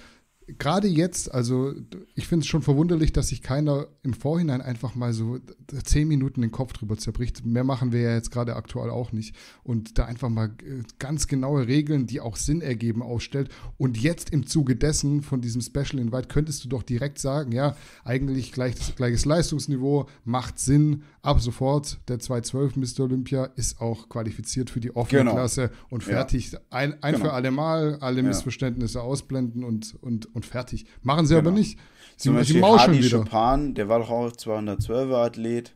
gerade jetzt, also ich finde es schon verwunderlich, dass sich keiner im Vorhinein einfach mal so äh, zehn Minuten den Kopf drüber zerbricht. Mehr machen wir ja jetzt gerade aktuell auch nicht. Und da einfach mal äh, ganz genaue Regeln, die auch Sinn ergeben, aufstellt. Und jetzt im Zuge dessen von diesem Special Invite könntest du doch direkt sagen, ja, eigentlich gleich, gleiches Leistungsniveau, macht Sinn, ab sofort der 212 Mr. Olympia ist auch qualifiziert für die offene genau. Klasse und fertig. Ein, ein genau. für alle Mal, alle ja. Missverständnisse ausblenden und, und und fertig. Machen sie genau. aber nicht. Sie, Zum sie mauschen Hadi wieder. Chopin, der war doch auch 212er Athlet.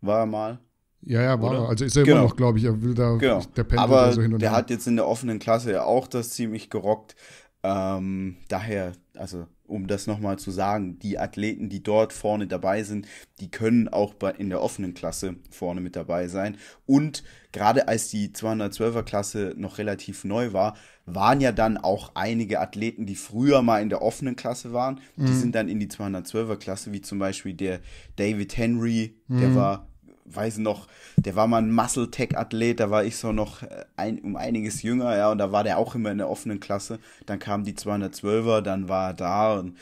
War er mal. Ja, ja, war er. Also ist er genau. immer noch, glaube ich, er will da genau. der Pendel Aber so hin und der hin. hat jetzt in der offenen Klasse ja auch das ziemlich gerockt. Ähm, daher, also um das nochmal zu sagen, die Athleten, die dort vorne dabei sind, die können auch bei, in der offenen Klasse vorne mit dabei sein. Und gerade als die 212er-Klasse noch relativ neu war, waren ja dann auch einige Athleten, die früher mal in der offenen Klasse waren. Mhm. Die sind dann in die 212er Klasse, wie zum Beispiel der David Henry, mhm. der war weiß noch, der war mal ein Muscle Tech Athlet, da war ich so noch äh, ein, um einiges jünger, ja, und da war der auch immer in der offenen Klasse. Dann kamen die 212er, dann war er da und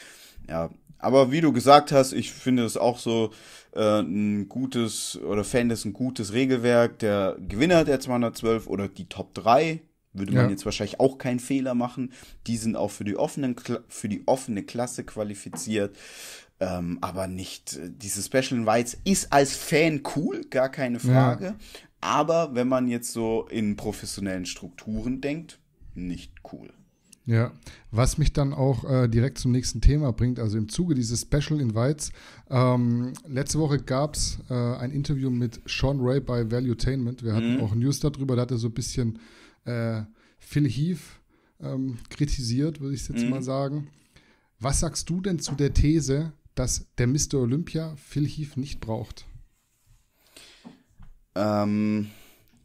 ja. Aber wie du gesagt hast, ich finde es auch so äh, ein gutes oder fände es ein gutes Regelwerk. Der Gewinner der 212 oder die Top 3 würde man ja. jetzt wahrscheinlich auch keinen Fehler machen. Die sind auch für die, offenen, für die offene Klasse qualifiziert. Ähm, aber nicht, äh, diese Special Invites ist als Fan cool, gar keine Frage. Ja. Aber wenn man jetzt so in professionellen Strukturen denkt, nicht cool. Ja, was mich dann auch äh, direkt zum nächsten Thema bringt, also im Zuge dieses Special Invites. Ähm, letzte Woche gab es äh, ein Interview mit Sean Ray bei Valuetainment. Wir hatten mhm. auch News darüber, da hat er so ein bisschen äh, Phil Heath ähm, kritisiert, würde ich jetzt mhm. mal sagen. Was sagst du denn zu der These, dass der Mr. Olympia Phil Heath nicht braucht? Ähm,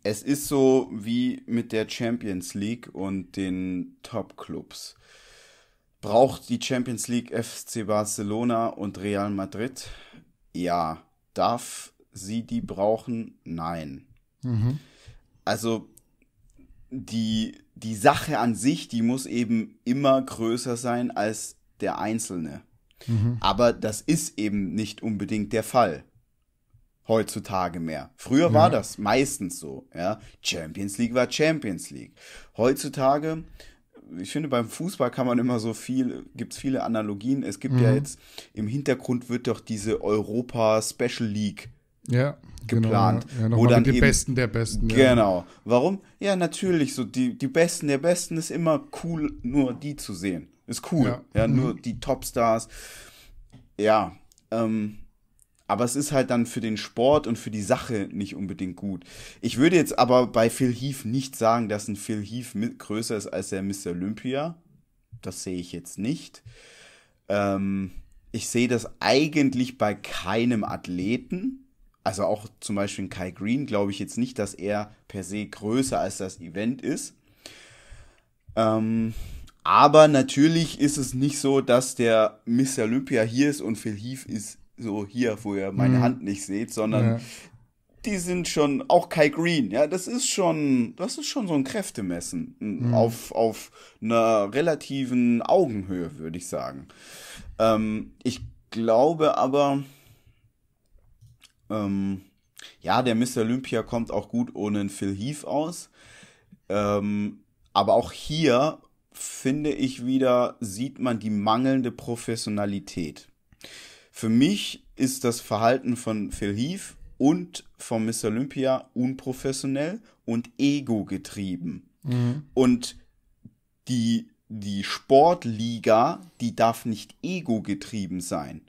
es ist so wie mit der Champions League und den Top-Clubs. Braucht die Champions League FC Barcelona und Real Madrid? Ja. Darf sie die brauchen? Nein. Mhm. Also die, die Sache an sich, die muss eben immer größer sein als der Einzelne. Mhm. Aber das ist eben nicht unbedingt der Fall. Heutzutage mehr. Früher ja. war das meistens so. Ja? Champions League war Champions League. Heutzutage, ich finde, beim Fußball kann man immer so viel, gibt es viele Analogien. Es gibt mhm. ja jetzt, im Hintergrund wird doch diese Europa Special League ja. Genau, geplant. Genau, ja, wo die eben, Besten der Besten. Genau. Ja. Warum? Ja, natürlich, so die, die Besten der Besten ist immer cool, nur die zu sehen. Ist cool. Ja, ja mhm. nur die Topstars. Ja. Ähm, aber es ist halt dann für den Sport und für die Sache nicht unbedingt gut. Ich würde jetzt aber bei Phil Heath nicht sagen, dass ein Phil Heath größer ist als der Mr. Olympia. Das sehe ich jetzt nicht. Ähm, ich sehe das eigentlich bei keinem Athleten also auch zum Beispiel ein Kai Green, glaube ich jetzt nicht, dass er per se größer als das Event ist. Ähm, aber natürlich ist es nicht so, dass der Mr. Olympia hier ist und Phil Heath ist so hier, wo ihr meine mhm. Hand nicht seht, sondern ja. die sind schon, auch Kai Green, ja, das ist schon, das ist schon so ein Kräftemessen mhm. auf, auf einer relativen Augenhöhe, würde ich sagen. Ähm, ich glaube aber, ähm, ja, der Mr. Olympia kommt auch gut ohne Phil Heath aus. Ähm, aber auch hier finde ich wieder, sieht man die mangelnde Professionalität. Für mich ist das Verhalten von Phil Heath und von Miss Olympia unprofessionell und egogetrieben. Mhm. Und die, die Sportliga, die darf nicht ego getrieben sein.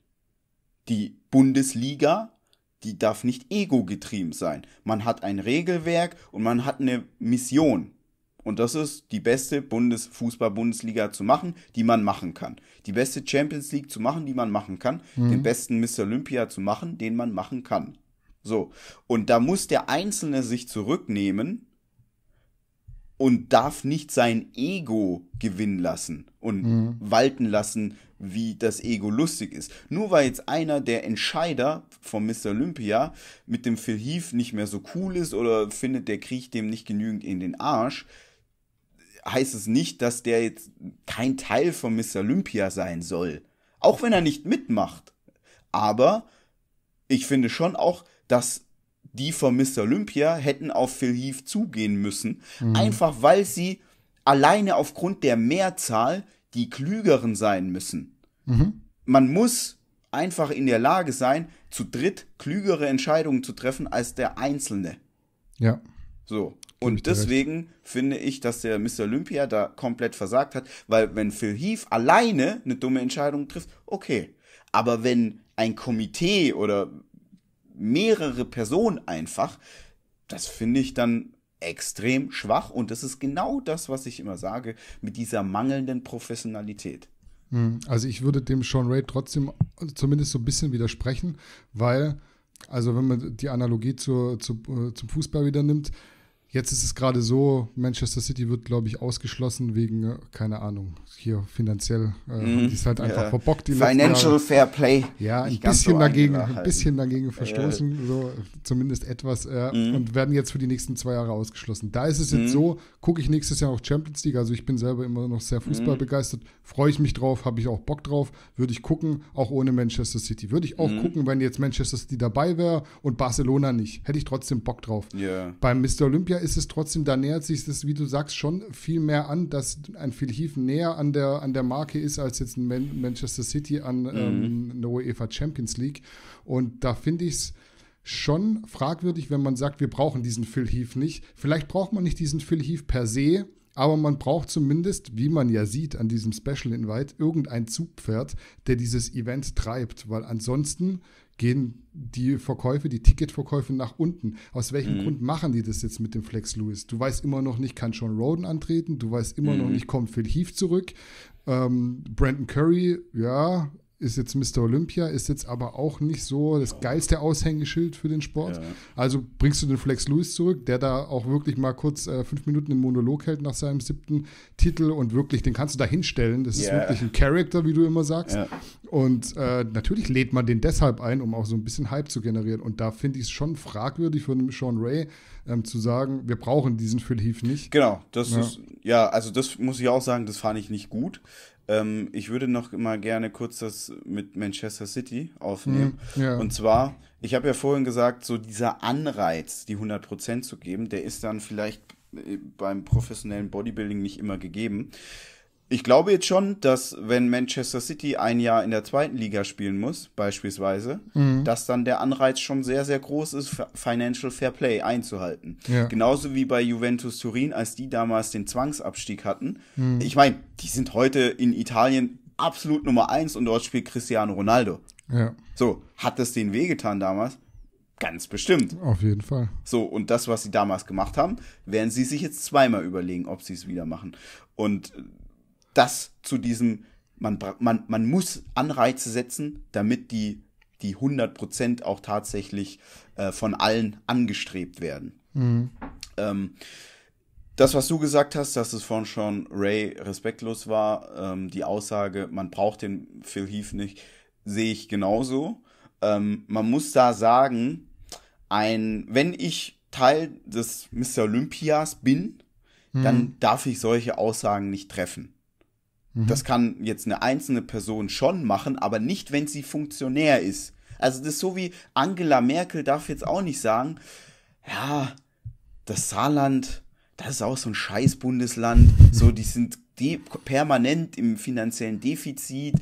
Die Bundesliga die darf nicht ego-getrieben sein. Man hat ein Regelwerk und man hat eine Mission. Und das ist die beste Bundes Fußball-Bundesliga zu machen, die man machen kann. Die beste Champions League zu machen, die man machen kann. Mhm. Den besten Mr. Olympia zu machen, den man machen kann. So. Und da muss der Einzelne sich zurücknehmen und darf nicht sein Ego gewinnen lassen und mhm. walten lassen, wie das Ego lustig ist. Nur weil jetzt einer der Entscheider von Mr. Olympia mit dem Phil Heath nicht mehr so cool ist oder findet, der kriegt dem nicht genügend in den Arsch, heißt es nicht, dass der jetzt kein Teil von Mr. Olympia sein soll. Auch wenn er nicht mitmacht. Aber ich finde schon auch, dass die von Mr. Olympia hätten auf Phil Heath zugehen müssen, mhm. einfach weil sie alleine aufgrund der Mehrzahl die Klügeren sein müssen. Mhm. Man muss einfach in der Lage sein, zu dritt klügere Entscheidungen zu treffen als der Einzelne. Ja. So. Und deswegen finde ich, dass der Mr. Olympia da komplett versagt hat, weil wenn Phil Heath alleine eine dumme Entscheidung trifft, okay. Aber wenn ein Komitee oder mehrere Personen einfach, das finde ich dann extrem schwach und das ist genau das, was ich immer sage, mit dieser mangelnden Professionalität. Hm, also ich würde dem Sean Ray trotzdem zumindest so ein bisschen widersprechen, weil, also wenn man die Analogie zur, zu, äh, zum Fußball wieder nimmt, Jetzt ist es gerade so, Manchester City wird, glaube ich, ausgeschlossen wegen, äh, keine Ahnung, hier finanziell. Äh, mm, die ist halt einfach ja. verbockt. Die Financial Fair Play. Ja, ein bisschen, so dagegen, ein bisschen dagegen verstoßen, ja. so, zumindest etwas. Äh, mm. Und werden jetzt für die nächsten zwei Jahre ausgeschlossen. Da ist es jetzt mm. so, gucke ich nächstes Jahr noch Champions League. Also ich bin selber immer noch sehr mhm. fußballbegeistert. Freue ich mich drauf, habe ich auch Bock drauf. Würde ich gucken, auch ohne Manchester City. Würde ich auch mhm. gucken, wenn jetzt Manchester City dabei wäre und Barcelona nicht. Hätte ich trotzdem Bock drauf. Yeah. Beim Mr. Olympia günstiger ist es trotzdem, da nähert sich das, wie du sagst, schon viel mehr an, dass ein Phil Heath näher an der, an der Marke ist als jetzt ein Man Manchester City an mhm. ähm, Noe Eva Champions League. Und da finde ich es schon fragwürdig, wenn man sagt, wir brauchen diesen Phil Heath nicht. Vielleicht braucht man nicht diesen Phil Heath per se, aber man braucht zumindest, wie man ja sieht an diesem Special Invite, irgendein Zugpferd, der dieses Event treibt, weil ansonsten gehen die Verkäufe, die Ticketverkäufe nach unten. Aus welchem mhm. Grund machen die das jetzt mit dem Flex Lewis? Du weißt immer noch nicht, kann John Roden antreten, du weißt immer mhm. noch nicht, kommt Phil Heath zurück. Ähm, Brandon Curry, ja, ist jetzt Mr. Olympia, ist jetzt aber auch nicht so das geilste Aushängeschild für den Sport. Ja. Also bringst du den Flex Lewis zurück, der da auch wirklich mal kurz äh, fünf Minuten im Monolog hält nach seinem siebten Titel und wirklich, den kannst du da hinstellen. Das yeah. ist wirklich ein Character, wie du immer sagst. Ja. Und äh, natürlich lädt man den deshalb ein, um auch so ein bisschen Hype zu generieren. Und da finde ich es schon fragwürdig von Sean Ray ähm, zu sagen, wir brauchen diesen Phil Heath nicht. Genau, das ja. ist, ja, also das muss ich auch sagen, das fand ich nicht gut. Ähm, ich würde noch mal gerne kurz das mit Manchester City aufnehmen. Mm, hm, yeah. Und zwar, ich habe ja vorhin gesagt, so dieser Anreiz, die 100% zu geben, der ist dann vielleicht äh, beim professionellen Bodybuilding nicht immer gegeben ich glaube jetzt schon, dass wenn Manchester City ein Jahr in der zweiten Liga spielen muss, beispielsweise, mhm. dass dann der Anreiz schon sehr, sehr groß ist, Financial Fair Play einzuhalten. Ja. Genauso wie bei Juventus Turin, als die damals den Zwangsabstieg hatten. Mhm. Ich meine, die sind heute in Italien absolut Nummer eins und dort spielt Cristiano Ronaldo. Ja. So, hat das denen wehgetan damals? Ganz bestimmt. Auf jeden Fall. So, und das, was sie damals gemacht haben, werden sie sich jetzt zweimal überlegen, ob sie es wieder machen. Und das zu diesem, man, man, man muss Anreize setzen, damit die, die 100% auch tatsächlich äh, von allen angestrebt werden. Mhm. Ähm, das, was du gesagt hast, dass es von Sean Ray respektlos war, ähm, die Aussage, man braucht den Phil Heath nicht, sehe ich genauso. Ähm, man muss da sagen, ein, wenn ich Teil des Mr. Olympias bin, dann mhm. darf ich solche Aussagen nicht treffen. Mhm. Das kann jetzt eine einzelne Person schon machen, aber nicht, wenn sie Funktionär ist. Also das ist so wie Angela Merkel darf jetzt auch nicht sagen, ja, das Saarland, das ist auch so ein scheiß Bundesland, so die sind permanent im finanziellen Defizit,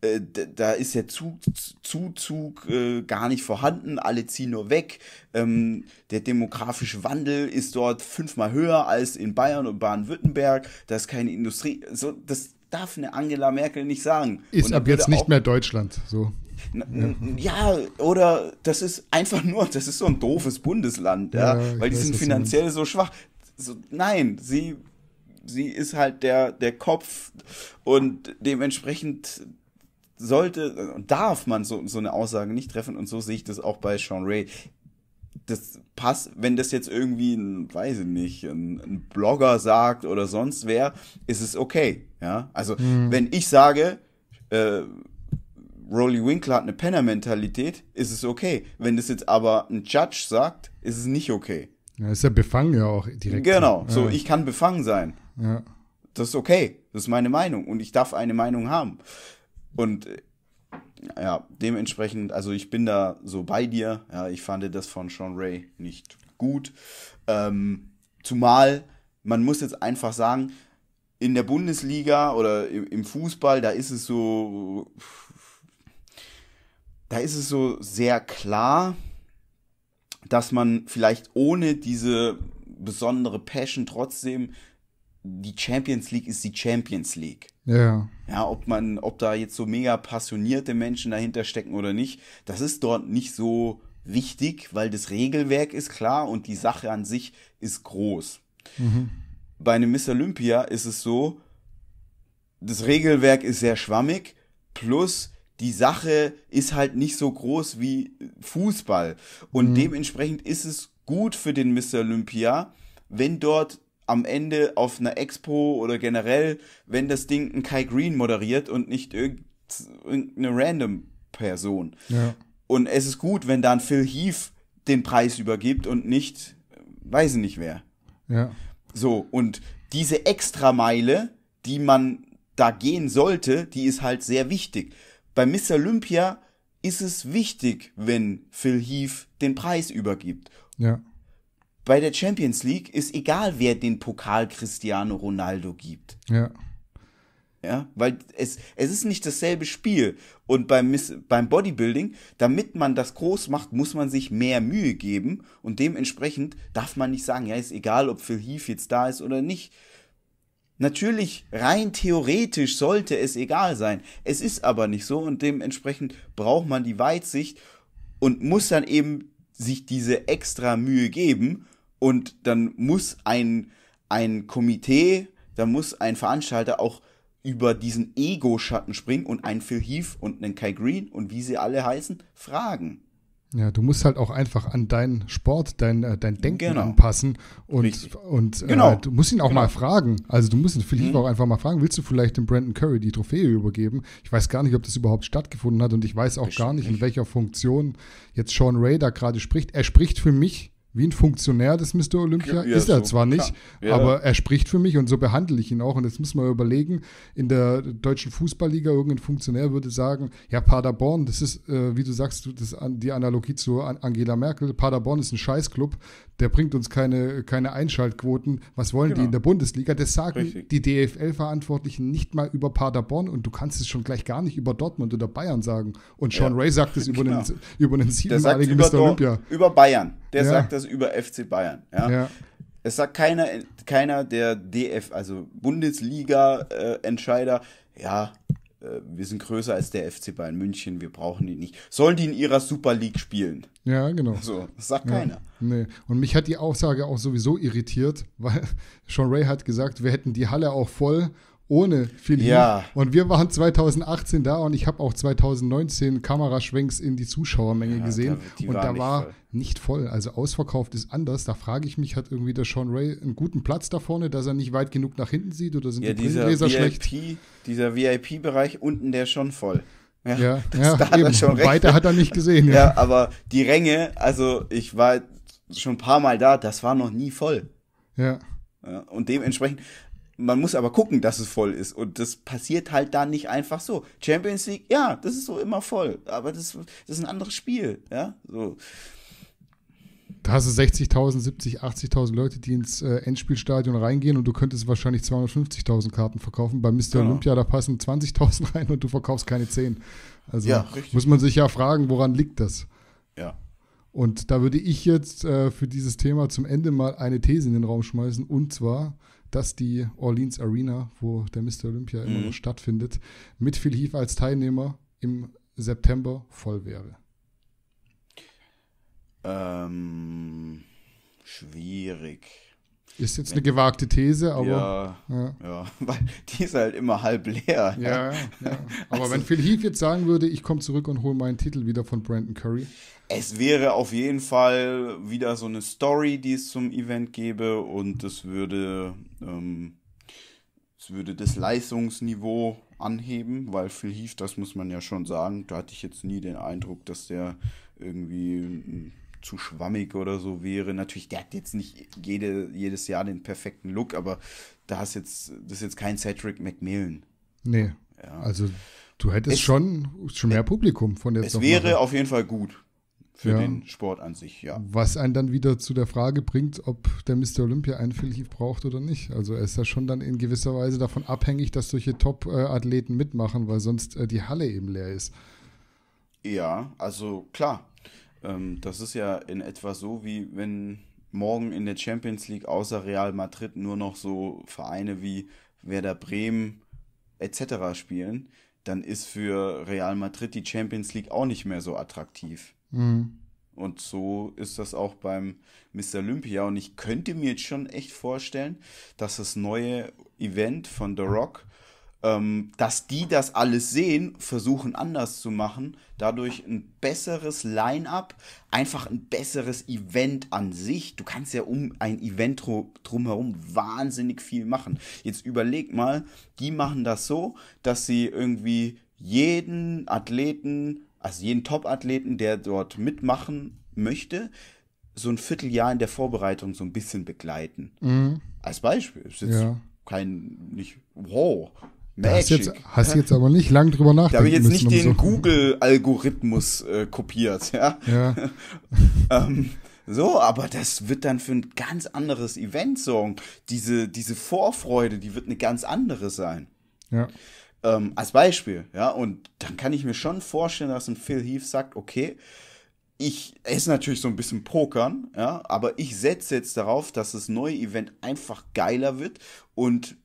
äh, da ist der Zug Zuzug äh, gar nicht vorhanden, alle ziehen nur weg, ähm, der demografische Wandel ist dort fünfmal höher als in Bayern und Baden-Württemberg, da ist keine Industrie, so das darf eine Angela Merkel nicht sagen. Ist ab jetzt nicht mehr Deutschland, so. ja. ja. oder das ist einfach nur, das ist so ein doofes Bundesland, ja, ja weil die weiß, sind finanziell so schwach. So, nein, sie, sie ist halt der, der Kopf und dementsprechend sollte, darf man so, so eine Aussage nicht treffen und so sehe ich das auch bei Sean Ray das passt, wenn das jetzt irgendwie ein, weiß ich nicht, ein, ein Blogger sagt oder sonst wer, ist es okay. Ja, also mhm. wenn ich sage, äh, Rolly Winkler hat eine Penner-Mentalität, ist es okay. Wenn das jetzt aber ein Judge sagt, ist es nicht okay. Ja, ist ja befangen ja auch direkt. Genau, so ja. ich kann befangen sein. Ja. Das ist okay. Das ist meine Meinung und ich darf eine Meinung haben. Und ja, dementsprechend, also ich bin da so bei dir. Ja, ich fand das von Sean Ray nicht gut. Ähm, zumal, man muss jetzt einfach sagen, in der Bundesliga oder im Fußball, da ist es so, da ist es so sehr klar, dass man vielleicht ohne diese besondere Passion trotzdem die Champions League ist die Champions League. Ja. Ja, ob man, ob da jetzt so mega passionierte Menschen dahinter stecken oder nicht, das ist dort nicht so wichtig, weil das Regelwerk ist klar und die Sache an sich ist groß. Mhm. Bei einem Miss Olympia ist es so, das Regelwerk ist sehr schwammig, plus die Sache ist halt nicht so groß wie Fußball. Und mhm. dementsprechend ist es gut für den Mr. Olympia, wenn dort am Ende auf einer Expo oder generell, wenn das Ding ein Kai Green moderiert und nicht irgendeine random Person. Ja. Und es ist gut, wenn dann Phil Heath den Preis übergibt und nicht, weiß ich nicht wer. Ja. So, und diese Extrameile, die man da gehen sollte, die ist halt sehr wichtig. Bei Miss Olympia ist es wichtig, wenn Phil Heath den Preis übergibt. Ja bei der Champions League ist egal, wer den Pokal Cristiano Ronaldo gibt. Ja. Ja, weil es, es ist nicht dasselbe Spiel. Und beim, Miss, beim Bodybuilding, damit man das groß macht, muss man sich mehr Mühe geben. Und dementsprechend darf man nicht sagen, ja, ist egal, ob Phil Heath jetzt da ist oder nicht. Natürlich, rein theoretisch sollte es egal sein. Es ist aber nicht so und dementsprechend braucht man die Weitsicht und muss dann eben sich diese extra Mühe geben und dann muss ein, ein Komitee, dann muss ein Veranstalter auch über diesen Ego-Schatten springen und einen Phil Heath und einen Kai Green und wie sie alle heißen, fragen. Ja, du musst halt auch einfach an deinen Sport, dein, äh, dein Denken genau. anpassen und, und äh, genau. äh, du musst ihn auch genau. mal fragen. Also du musst ihn vielleicht mhm. auch einfach mal fragen, willst du vielleicht dem Brandon Curry die Trophäe übergeben? Ich weiß gar nicht, ob das überhaupt stattgefunden hat und ich weiß auch Bestimmt gar nicht, in welcher Funktion jetzt Sean Ray da gerade spricht. Er spricht für mich wie ein Funktionär des Mr. Olympia. Ja, ist er so, zwar nicht, ja. aber er spricht für mich und so behandle ich ihn auch. Und jetzt müssen wir überlegen, in der deutschen Fußballliga, irgendein Funktionär würde sagen, ja, Paderborn, das ist, äh, wie du sagst, das, die Analogie zu Angela Merkel, Paderborn ist ein Scheißclub, der bringt uns keine, keine Einschaltquoten. Was wollen genau. die in der Bundesliga? Das sagen Richtig. die DFL-Verantwortlichen nicht mal über Paderborn und du kannst es schon gleich gar nicht über Dortmund oder Bayern sagen. Und Sean ja. Ray sagt es (laughs) über, genau. einen, (laughs) über einen siebenmaligen Mr. Olympia. Über Bayern. Der ja. sagt das über FC Bayern. Ja. ja. Es sagt keiner, keiner der DF, also Bundesliga-Entscheider, äh, ja, äh, wir sind größer als der FC Bayern München, wir brauchen die nicht. Sollen die in ihrer Super League spielen? Ja, genau. So, das sagt ja, keiner. Nee. Und mich hat die Aussage auch sowieso irritiert, weil (laughs) Sean Ray hat gesagt, wir hätten die Halle auch voll ohne viel ja. Und wir waren 2018 da und ich habe auch 2019 Kameraschwenks in die Zuschauermenge ja, gesehen da, und da nicht war voll. nicht voll. Also ausverkauft ist anders. Da frage ich mich, hat irgendwie der Sean Ray einen guten Platz da vorne, dass er nicht weit genug nach hinten sieht oder sind ja, die dieser Leser VIP, schlecht? Dieser VIP-Bereich unten, der ist schon voll. Ja, ja, das, (laughs) da schon recht. Weiter hat er nicht gesehen. ja, aber die Ränge, also ich war schon ein paar Mal da, das war noch nie voll. Ja. Und dementsprechend, man muss aber gucken, dass es voll ist. Und das passiert halt da nicht einfach so. Champions League, ja, das ist so immer voll. Aber das, das ist ein anderes Spiel. Ja, so. Da hast du 60.000, 70, 80.000 Leute, die ins äh, Endspielstadion reingehen und du könntest wahrscheinlich 250.000 Karten verkaufen. Bei Mr. Genau. Olympia, da passen 20.000 rein und du verkaufst keine 10. Also ja, muss man sich ja fragen, woran liegt das? Ja. Und da würde ich jetzt äh, für dieses Thema zum Ende mal eine These in den Raum schmeißen und zwar, dass die Orleans Arena, wo der Mr. Olympia immer mhm. noch stattfindet, mit Phil Heath als Teilnehmer im September voll wäre? Ähm, schwierig. Ist jetzt eine gewagte These, aber. Ja, ja. ja, (laughs) weil die ist halt immer halb leer. Ja, ja. ja. Aber also, wenn Phil Heath jetzt sagen würde, ich komme zurück und hole meinen Titel wieder von Brandon Curry. Es wäre auf jeden Fall wieder so eine Story, die es zum Event gäbe und es würde, ähm, es würde das Leistungsniveau anheben, weil Phil Heath, das muss man ja schon sagen, da hatte ich jetzt nie den Eindruck, dass der irgendwie zu schwammig oder so wäre. Natürlich, der hat jetzt nicht jede, jedes Jahr den perfekten Look, aber da hast jetzt, das ist jetzt kein Cedric McMillan. Nee. Ja. Also du hättest es, schon, schon mehr Publikum von der Es wäre auf jeden Fall gut für ja. den Sport an sich, ja. Was einen dann wieder zu der Frage bringt, ob der Mr. Olympia einen Philipp braucht oder nicht. Also er ist ja schon dann in gewisser Weise davon abhängig, dass solche Top-Athleten mitmachen, weil sonst äh, die Halle eben leer ist. Ja, also klar. Ähm, das ist ja in etwa so, wie wenn morgen in der Champions League außer Real Madrid nur noch so Vereine wie Werder Bremen etc. spielen, dann ist für Real Madrid die Champions League auch nicht mehr so attraktiv. Mhm. Und so ist das auch beim Mr. Olympia. Und ich könnte mir jetzt schon echt vorstellen, dass das neue Event von The Rock ähm, dass die das alles sehen, versuchen anders zu machen, dadurch ein besseres Line-up, einfach ein besseres Event an sich. Du kannst ja um ein Event drumherum wahnsinnig viel machen. Jetzt überleg mal, die machen das so, dass sie irgendwie jeden Athleten, also jeden Top-Athleten, der dort mitmachen möchte, so ein Vierteljahr in der Vorbereitung so ein bisschen begleiten. Mhm. Als Beispiel. Ist ja. kein, nicht, wow, Magic. Da hast jetzt, hast jetzt aber nicht lang drüber nachgedacht. Da habe ich jetzt nicht den so. Google-Algorithmus äh, kopiert, ja. ja. (laughs) ähm, so, aber das wird dann für ein ganz anderes Event sorgen. Diese, diese Vorfreude, die wird eine ganz andere sein. Ja. Ähm, als Beispiel, ja. Und dann kann ich mir schon vorstellen, dass ein Phil Heath sagt, okay, ich ist natürlich so ein bisschen Pokern, ja, aber ich setze jetzt darauf, dass das neue Event einfach geiler wird und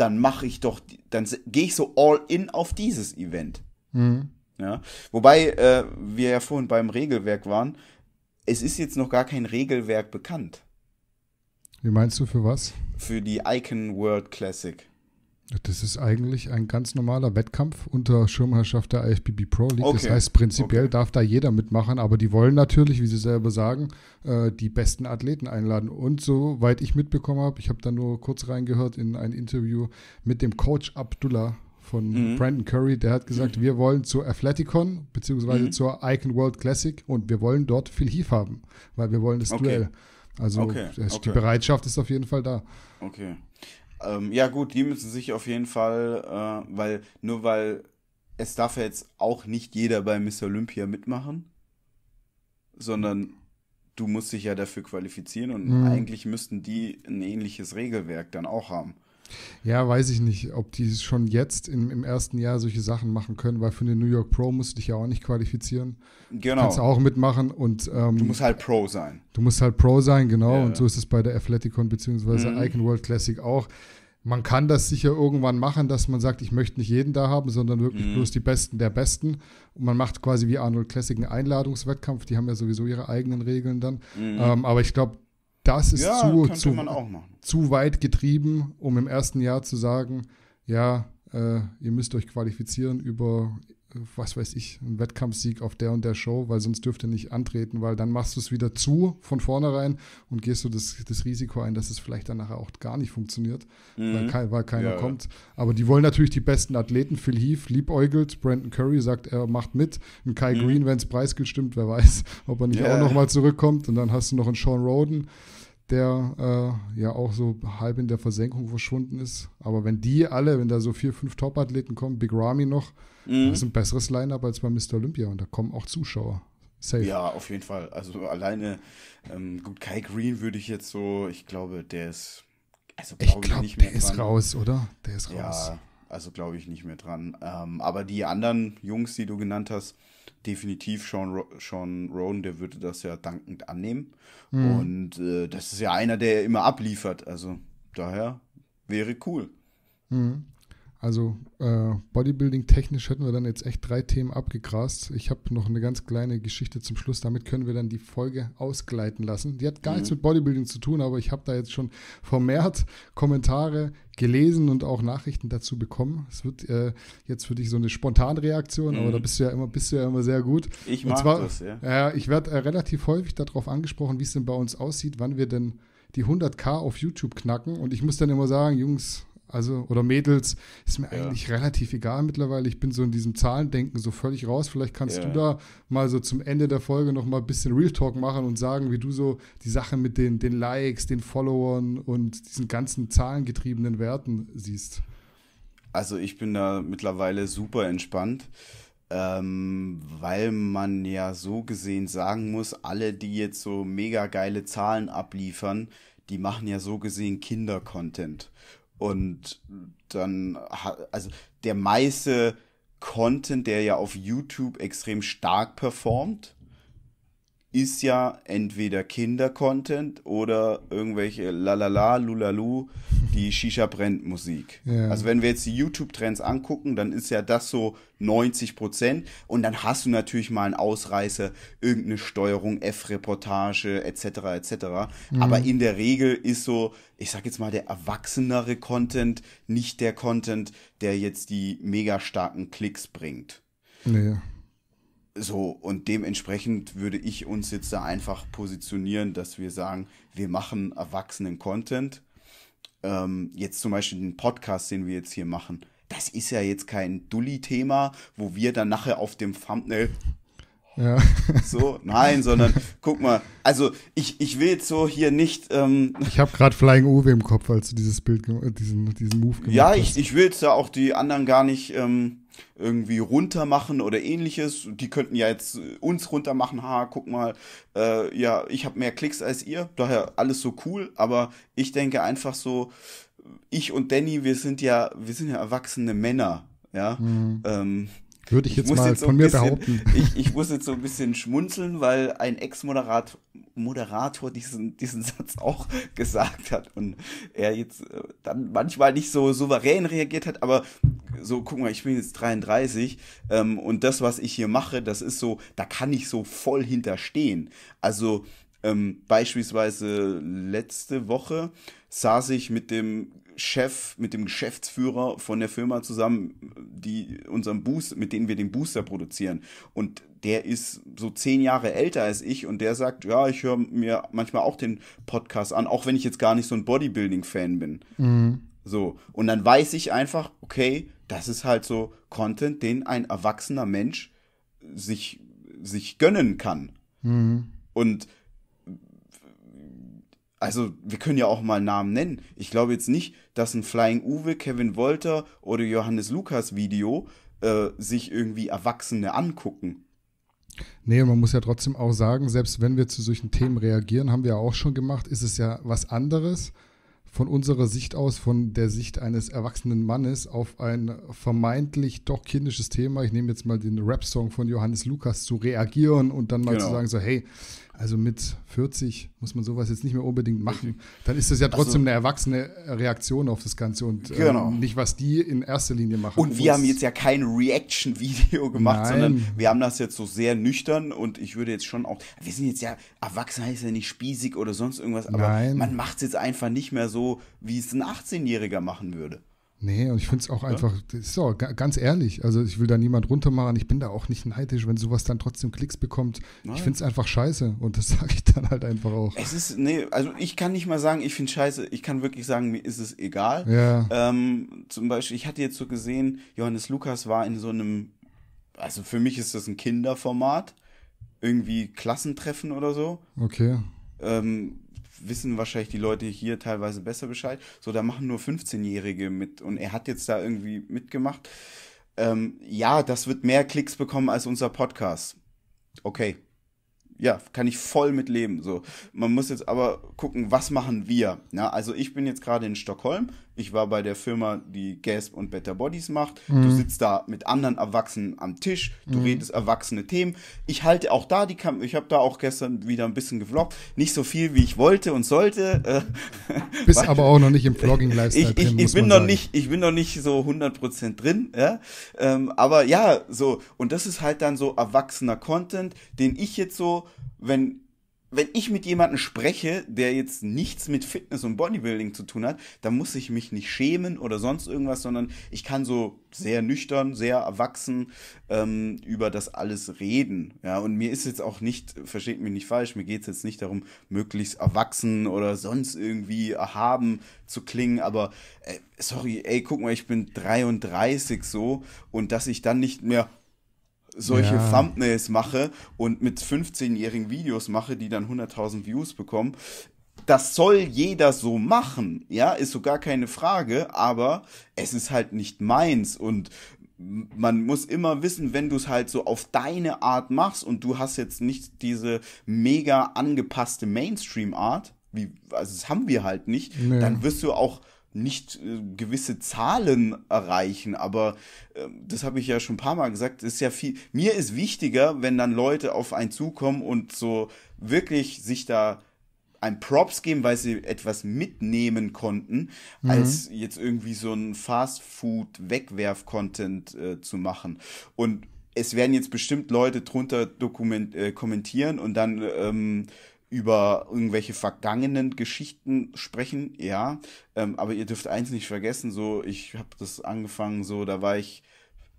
dann mache ich doch, dann gehe ich so all in auf dieses Event. Mhm. Ja? Wobei äh, wir ja vorhin beim Regelwerk waren, es ist jetzt noch gar kein Regelwerk bekannt. Wie meinst du für was? Für die Icon World Classic. Das ist eigentlich ein ganz normaler Wettkampf unter Schirmherrschaft der IFBB Pro League. Okay. Das heißt, prinzipiell okay. darf da jeder mitmachen, aber die wollen natürlich, wie sie selber sagen, äh, die besten Athleten einladen. Und soweit ich mitbekommen habe, ich habe da nur kurz reingehört in ein Interview mit dem Coach Abdullah von mhm. Brandon Curry, der hat gesagt, mhm. wir wollen zur Athleticon bzw. Mhm. zur Icon World Classic und wir wollen dort viel Heave haben, weil wir wollen das okay. Duell. Also okay. die Bereitschaft ist auf jeden Fall da. Okay. Ähm, ja, gut, die müssen sich auf jeden Fall, äh, weil, nur weil es darf ja jetzt auch nicht jeder bei Miss Olympia mitmachen, sondern du musst dich ja dafür qualifizieren und mhm. eigentlich müssten die ein ähnliches Regelwerk dann auch haben. Ja, weiß ich nicht, ob die schon jetzt im, im, ersten Jahr solche Sachen machen können, weil für eine New York Pro musst du dich ja auch nicht qualifizieren. Genau. Kannst auch mitmachen und. Ähm, du musst halt Pro sein. Du musst halt Pro sein, genau. Ja. Und so ist es bei der Athleticon bzw. Mhm. Icon World Classic auch. Man kann das sicher irgendwann machen, dass man sagt, ich möchte nicht jeden da haben, sondern wirklich mhm. bloß die Besten der Besten. Und man macht quasi wie Arnold Classic einen Einladungswettkampf. Die haben ja sowieso ihre eigenen Regeln dann. Mhm. Ähm, aber ich glaube, das ist ja, zu, zu, zu weit getrieben, um im ersten Jahr zu sagen, ja, äh, ihr müsst euch qualifizieren über, was weiß ich, einen Wettkampfsieg auf der und der Show, weil sonst dürft ihr nicht antreten, weil dann machst du es wieder zu von vornherein und gehst du das, das Risiko ein, dass es vielleicht dann nachher auch gar nicht funktioniert, mhm. weil, kein, weil, keiner ja. kommt. Aber die wollen natürlich die besten Athleten. Phil Heath liebäugelt, Brandon Curry sagt, er macht mit. Ein Kai mhm. Green, wenn es preisgestimmt, wer weiß, ob er nicht yeah. auch nochmal zurückkommt. Und dann hast du noch einen Sean Roden der äh, ja auch so halb in der Versenkung verschwunden ist. Aber wenn die alle, wenn da so vier, fünf Top-Athleten kommen, Big Ramy noch, mhm. das ist ein besseres Line-Up als bei Mr. Olympia und da kommen auch Zuschauer. Safe. Ja, auf jeden Fall. Also alleine, ähm, gut, Kai Green würde ich jetzt so, ich glaube, der ist, also glaube ich, glaub, nicht mehr. Der dran. ist raus, oder? Der ist raus. Ja, also glaube ich nicht mehr dran. Ähm, aber die anderen Jungs, die du genannt hast, definitiv Sean, Sean Rowan, der würde das ja dankend annehmen. Mhm. Und äh, das ist ja einer, der immer abliefert. Also daher wäre cool. Mhm. Also äh, Bodybuilding-technisch hätten wir dann jetzt echt drei Themen abgegrast. Ich habe noch eine ganz kleine Geschichte zum Schluss. Damit können wir dann die Folge ausgleiten lassen. Die hat gar mhm. nichts mit Bodybuilding zu tun, aber ich habe da jetzt schon vermehrt Kommentare gelesen und auch Nachrichten dazu bekommen. Es wird äh, jetzt für dich so eine Spontanreaktion, mhm. aber da mhm. bist du ja immer, bist du ja immer sehr gut. Ich mag zwar, das, ja. Äh, ich werde relativ häufig darauf angesprochen, wie es denn bei uns aussieht, wann wir denn die 100k auf YouTube knacken. Und ich muss dann immer sagen, Jungs, also, oder Mädels, ist mir ja. eigentlich relativ egal mittlerweile. Ich bin so in diesem Zahlendenken so völlig raus. Vielleicht kannst ja. du da mal so zum Ende der Folge noch mal ein bisschen Real Talk machen und sagen, wie du so die Sache mit den, den Likes, den Followern und diesen ganzen zahlengetriebenen Werten siehst. Also, ich bin da mittlerweile super entspannt. Ähm, weil man ja so gesehen sagen muss, alle, die jetzt so mega geile Zahlen abliefern, die machen ja so gesehen Kinder-Content. Und dann, also der meiste Content, der ja auf YouTube extrem stark performt, ist ja entweder Kinder-Content oder irgendwelche Lalala, Lulalu, die (laughs) Shisha brennt Musik. Ja. Also wenn wir jetzt die YouTube-Trends angucken, dann ist ja das so 90 Prozent und dann hast du natürlich mal einen Ausreißer, irgendeine Steuerung, F-Reportage etc. etc. Mhm. Aber in der Regel ist so, ich sag jetzt mal, der erwachsenere Content nicht der Content, der jetzt die mega starken Klicks bringt. Ja. So, und dementsprechend würde ich uns jetzt da einfach positionieren, dass wir sagen, wir machen erwachsenen Content. Ähm, jetzt zum Beispiel den Podcast, den wir jetzt hier machen, das ist ja jetzt kein Dulli-Thema, wo wir dann nachher auf dem Thumbnail ja. (laughs) So, nein, sondern guck mal, also ich, ich will jetzt so hier nicht. Ähm, ich habe gerade Flying Uwe im Kopf, als du dieses Bild, diesen, diesen Move gemacht ja, hast. Ja, ich, ich will jetzt da auch die anderen gar nicht ähm, irgendwie runter machen oder ähnliches. Die könnten ja jetzt äh, uns runter machen, ha, guck mal, äh, ja, ich habe mehr Klicks als ihr, daher alles so cool, aber ich denke einfach so, ich und Danny, wir sind ja, wir sind ja erwachsene Männer, ja. Mhm. Ähm, würde ich jetzt ich mal jetzt so von mir bisschen, behaupten. (laughs) Ich, ich muss jetzt so ein bisschen schmunzeln, weil ein Ex-Moderator Moderator diesen, diesen (laughs) Satz auch gesagt hat und er jetzt äh, dann manchmal nicht so souverän reagiert hat, aber so, guck mal, ich bin jetzt 33 ähm, und das, was ich hier mache, das ist so, da kann ich so voll hinterstehen. Also ähm, beispielsweise letzte Woche saß ich mit dem Chef, mit dem Geschäftsführer von der Firma zusammen, die unseren Boost, mit denen wir den Booster produzieren. Und der ist so zehn Jahre älter als ich und der sagt, ja, ich höre mir manchmal auch den Podcast an, auch wenn ich jetzt gar nicht so ein Bodybuilding-Fan bin. Mhm. So. Und dann weiß ich einfach, okay, das ist halt so Content, den ein erwachsener Mensch sich, sich gönnen kann. Mhm. Und also wir können ja auch mal Namen nennen. Ich glaube jetzt nicht, dass ein Flying Uwe, Kevin Wolter oder Johannes Lukas Video äh, sich irgendwie Erwachsene angucken. Nee, man muss ja trotzdem auch sagen, selbst wenn wir zu solchen Themen reagieren, haben wir ja auch schon gemacht, ist es ja was anderes von unserer Sicht aus, von der Sicht eines erwachsenen Mannes auf ein vermeintlich doch kindisches Thema, ich nehme jetzt mal den Rap-Song von Johannes Lukas, zu reagieren und dann mal genau. zu sagen, so hey, also mit 40 muss man sowas jetzt nicht mehr unbedingt machen. Dann ist das ja also trotzdem also, eine erwachsene Reaktion auf das Ganze und ähm, genau. äh, nicht, was die in erster Linie machen. Und wir haben jetzt ja kein Reaction-Video gemacht, Nein. sondern wir haben das jetzt so sehr nüchtern und ich würde jetzt schon auch, wir sind jetzt ja, erwachsen heißt ja nicht spießig oder sonst irgendwas, aber Nein. man macht es jetzt einfach nicht mehr so, wie es ein 18-Jähriger machen würde. Nee, und ich finde es auch ja? einfach, so, ganz ehrlich, also ich will da niemand runtermachen, ich bin da auch nicht neidisch, wenn sowas dann trotzdem Klicks bekommt. Nein. Ich finde es einfach scheiße und das (laughs) sage ich dann halt einfach auch. Es ist, nee, also ich kann nicht mal sagen, ich finde scheiße, ich kann wirklich sagen, mir ist es egal. Ja. Ähm, zum Beispiel, ich hatte jetzt so gesehen, Johannes Lukas war in so einem, also für mich ist das ein Kinderformat, irgendwie Klassentreffen oder so. Okay. Ähm, wissen wahrscheinlich die Leute hier teilweise besser Bescheid. So, da machen nur 15-Jährige mit und er hat jetzt da irgendwie mitgemacht. Ähm, ja, das wird mehr Klicks bekommen als unser Podcast. Okay ja, kann ich voll mit leben. So. Man muss jetzt aber gucken, was machen wir? Ja, ne? also ich bin jetzt gerade in Stockholm. Ich war bei der Firma, die Gasp und Better Bodies macht. Mhm. Du sitzt da mit anderen Erwachsenen am Tisch. Du mhm. redest erwachsene Themen. Ich halte auch da die Kam Ich habe da auch gestern wieder ein bisschen gevloggt. Nicht so viel, wie ich wollte und sollte. Äh. (laughs) Bist aber auch noch nicht im Vlogging-Lifestyle drin, ich, ich, ich bin noch sagen. nicht, Ich bin noch nicht so 100% drin. Ja? Ähm, aber ja, so. Und das ist halt dann so erwachsener Content, den ich jetzt so wenn wenn ich mit jemandem spreche, der jetzt nichts mit Fitness und Bodybuilding zu tun hat, dann muss ich mich nicht schämen oder sonst irgendwas, sondern ich kann so sehr nüchtern, sehr erwachsen ähm, über das alles reden. Ja, und mir ist jetzt auch nicht, versteht mich nicht falsch, mir geht es jetzt nicht darum, möglichst erwachsen oder sonst irgendwie erhaben zu klingen, aber äh, sorry, ey, guck mal, ich bin 33 so und dass ich dann nicht mehr solche ja. Thumbnails mache und mit 15-jährigen Videos mache, die dann 100.000 Views bekommen. Das soll jeder so machen, ja, ist so gar keine Frage, aber es ist halt nicht meins und man muss immer wissen, wenn du es halt so auf deine Art machst und du hast jetzt nicht diese mega angepasste Mainstream-Art, wie, also das haben wir halt nicht, nee. dann wirst du auch nicht äh, gewisse Zahlen erreichen, aber äh, das habe ich ja schon ein paar Mal gesagt, ist ja viel. Mir ist wichtiger, wenn dann Leute auf einen zukommen und so wirklich sich da ein Props geben, weil sie etwas mitnehmen konnten, mhm. als jetzt irgendwie so ein Fast-Food-Wegwerf-Content äh, zu machen. Und es werden jetzt bestimmt Leute drunter dokument äh, kommentieren und dann ähm, über irgendwelche vergangenen Geschichten sprechen, ja. Ähm, aber ihr dürft eins nicht vergessen, so, ich habe das angefangen, so, da war ich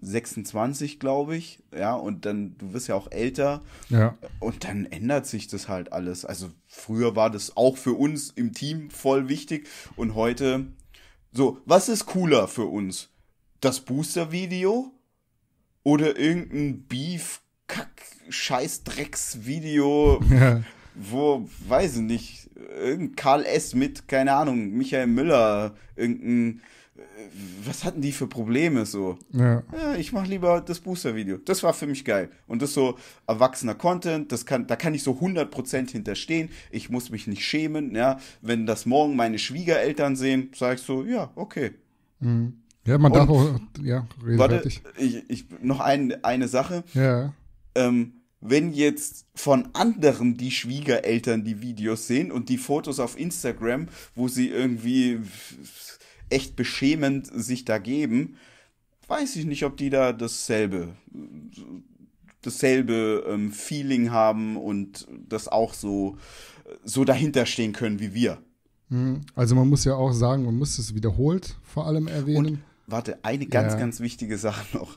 26, glaube ich, ja, und dann, du wirst ja auch älter. Ja. Und dann ändert sich das halt alles. Also früher war das auch für uns im Team voll wichtig und heute, so, was ist cooler für uns? Das Booster-Video oder irgendein Beef-Kack-Scheiß-Drecks-Video? (laughs) Ja wo, weiß ich nicht, irgendein Karl S. mit, keine Ahnung, Michael Müller, irgendein, äh, was hatten die für Probleme so? Ja. ja ich mache lieber das Booster-Video. Das war für mich geil. Und das so erwachsener Content, das kann, da kann ich so 100% hinterstehen. Ich muss mich nicht schämen. Ja? Wenn das morgen meine Schwiegereltern sehen, sage ich so, ja, okay. Mhm. Ja, man Und, darf auch, ja, reden warte, ich, ich, noch ein, eine Sache. Ja. Ähm, wenn jetzt von anderen die Schwiegereltern die Videos sehen und die Fotos auf Instagram, wo sie irgendwie echt beschämend sich da geben, weiß ich nicht, ob die da dasselbe dasselbe ähm, Feeling haben und das auch so so dahinter stehen können wie wir. Hm, also man muss ja auch sagen, man muss es wiederholt vor allem erwähnen. Und, warte, eine ganz ja. ganz wichtige Sache noch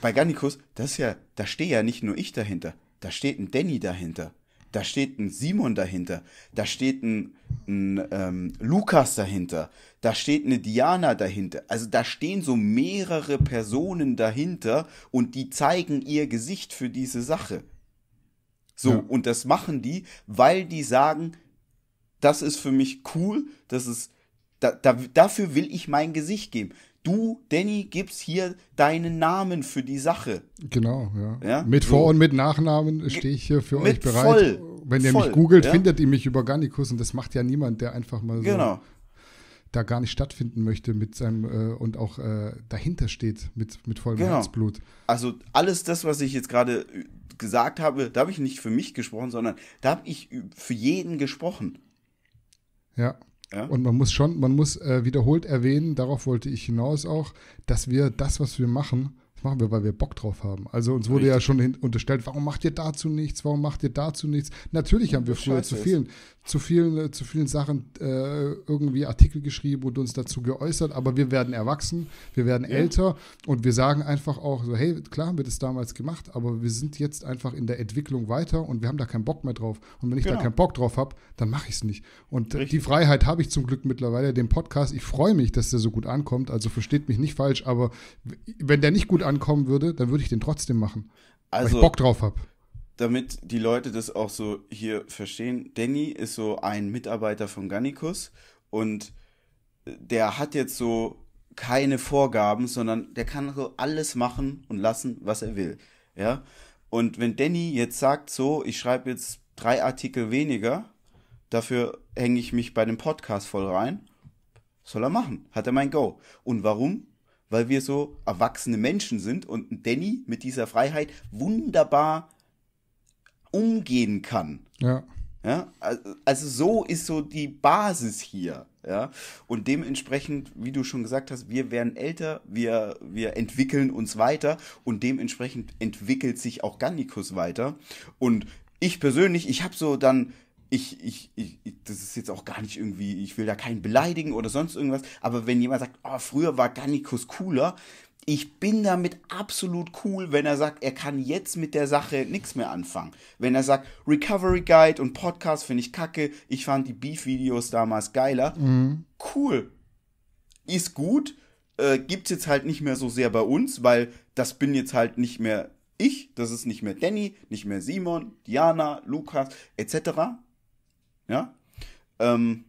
bei Gannikus, das ist ja, da stehe ja nicht nur ich dahinter, da steht ein Danny dahinter, da steht ein Simon dahinter, da steht ein, ein ähm, Lukas dahinter, da steht eine Diana dahinter. Also da stehen so mehrere Personen dahinter und die zeigen ihr Gesicht für diese Sache. So, ja. und das machen die, weil die sagen, das ist für mich cool, das ist, da, da, dafür will ich mein Gesicht geben du, Danny, gibst hier deinen Namen für die Sache. Genau, ja. ja? Mit Vor- und mit Nachnamen stehe ich hier für mit euch bereit. Voll, Wenn ihr voll, mich googelt, ja? findet ihr mich über Garnikus und das macht ja niemand, der einfach mal so genau. da gar nicht stattfinden möchte mit seinem äh, und auch äh, dahinter steht mit, mit vollem genau. Herzblut. Also alles das, was ich jetzt gerade äh, gesagt habe, da habe ich nicht für mich gesprochen, sondern da habe ich für jeden gesprochen. Ja. Ja? Und man muss schon, man muss äh, wiederholt erwähnen, darauf wollte ich hinaus auch, dass wir das, was wir machen, das machen wir, weil wir Bock drauf haben. Also uns wurde Richtig. ja schon unterstellt, warum macht ihr dazu nichts? Warum macht ihr dazu nichts? Natürlich haben wir früher zu vielen, zu vielen, äh, zu vielen Sachen äh, irgendwie Artikel geschrieben und uns dazu geäußert, aber wir werden erwachsen, wir werden ja. älter und wir sagen einfach auch so, hey, klar haben wir das damals gemacht, aber wir sind jetzt einfach in der Entwicklung weiter und wir haben da keinen Bock mehr drauf. Und wenn ich genau. da keinen Bock drauf habe, dann mache ich es nicht. Und Richtig. die Freiheit habe ich zum Glück mittlerweile, den Podcast. Ich freue mich, dass der so gut ankommt. Also versteht mich nicht falsch, aber wenn der nicht gut ankommt, ankommen würde, dann würde ich den trotzdem machen. Also, weil ich also, Bock drauf habe. Damit die Leute das auch so hier verstehen, Danny ist so ein Mitarbeiter von Gannikus und der hat jetzt so keine Vorgaben, sondern der kann so alles machen und lassen, was er will. Ja. Und wenn Danny jetzt sagt, so, ich schreibe jetzt drei Artikel weniger, dafür hänge ich mich bei dem Podcast voll rein, soll er machen. Hat er mein Go. Und warum? weil wir so erwachsene Menschen sind und Danny mit dieser Freiheit wunderbar umgehen kann. Ja. Ja, also so ist so die Basis hier. Ja, und dementsprechend, wie du schon gesagt hast, wir werden älter, wir, wir entwickeln uns weiter und dementsprechend entwickelt sich auch Gannikus weiter. Und ich persönlich, ich habe so dann ich, ich, ich, das ist jetzt auch gar nicht irgendwie, ich will da keinen beleidigen oder sonst irgendwas, aber wenn jemand sagt, oh, früher war Gannikus cooler, ich bin damit absolut cool, wenn er sagt, er kann jetzt mit der Sache nichts mehr anfangen. Wenn er sagt, Recovery Guide und Podcast finde ich kacke, ich fand die Beef-Videos damals geiler. Mhm. Cool. Ist gut. Äh, es jetzt halt nicht mehr so sehr bei uns, weil das bin jetzt halt nicht mehr ich, das ist nicht mehr Danny, nicht mehr Simon, Diana, Lukas, etc. Ja. Ähm,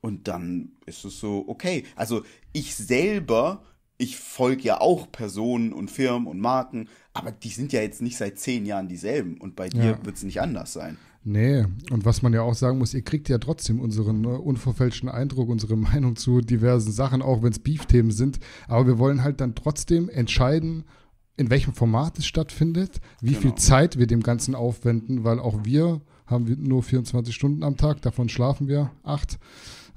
und dann ist es so, okay. Also ich selber, ich folge ja auch Personen und Firmen und Marken, aber die sind ja jetzt nicht seit zehn Jahren dieselben. Und bei dir ja. wird es nicht anders sein. Nee, und was man ja auch sagen muss, ihr kriegt ja trotzdem unseren ne, unverfälschten Eindruck, unsere (laughs) Meinung zu diversen Sachen, auch wenn es Beef-Themen sind. Aber wir wollen halt dann trotzdem entscheiden, in welchem Format es stattfindet, wie genau. viel Zeit wir dem Ganzen aufwenden, weil auch wir haben wir nur 24 Stunden am Tag, davon schlafen wir acht.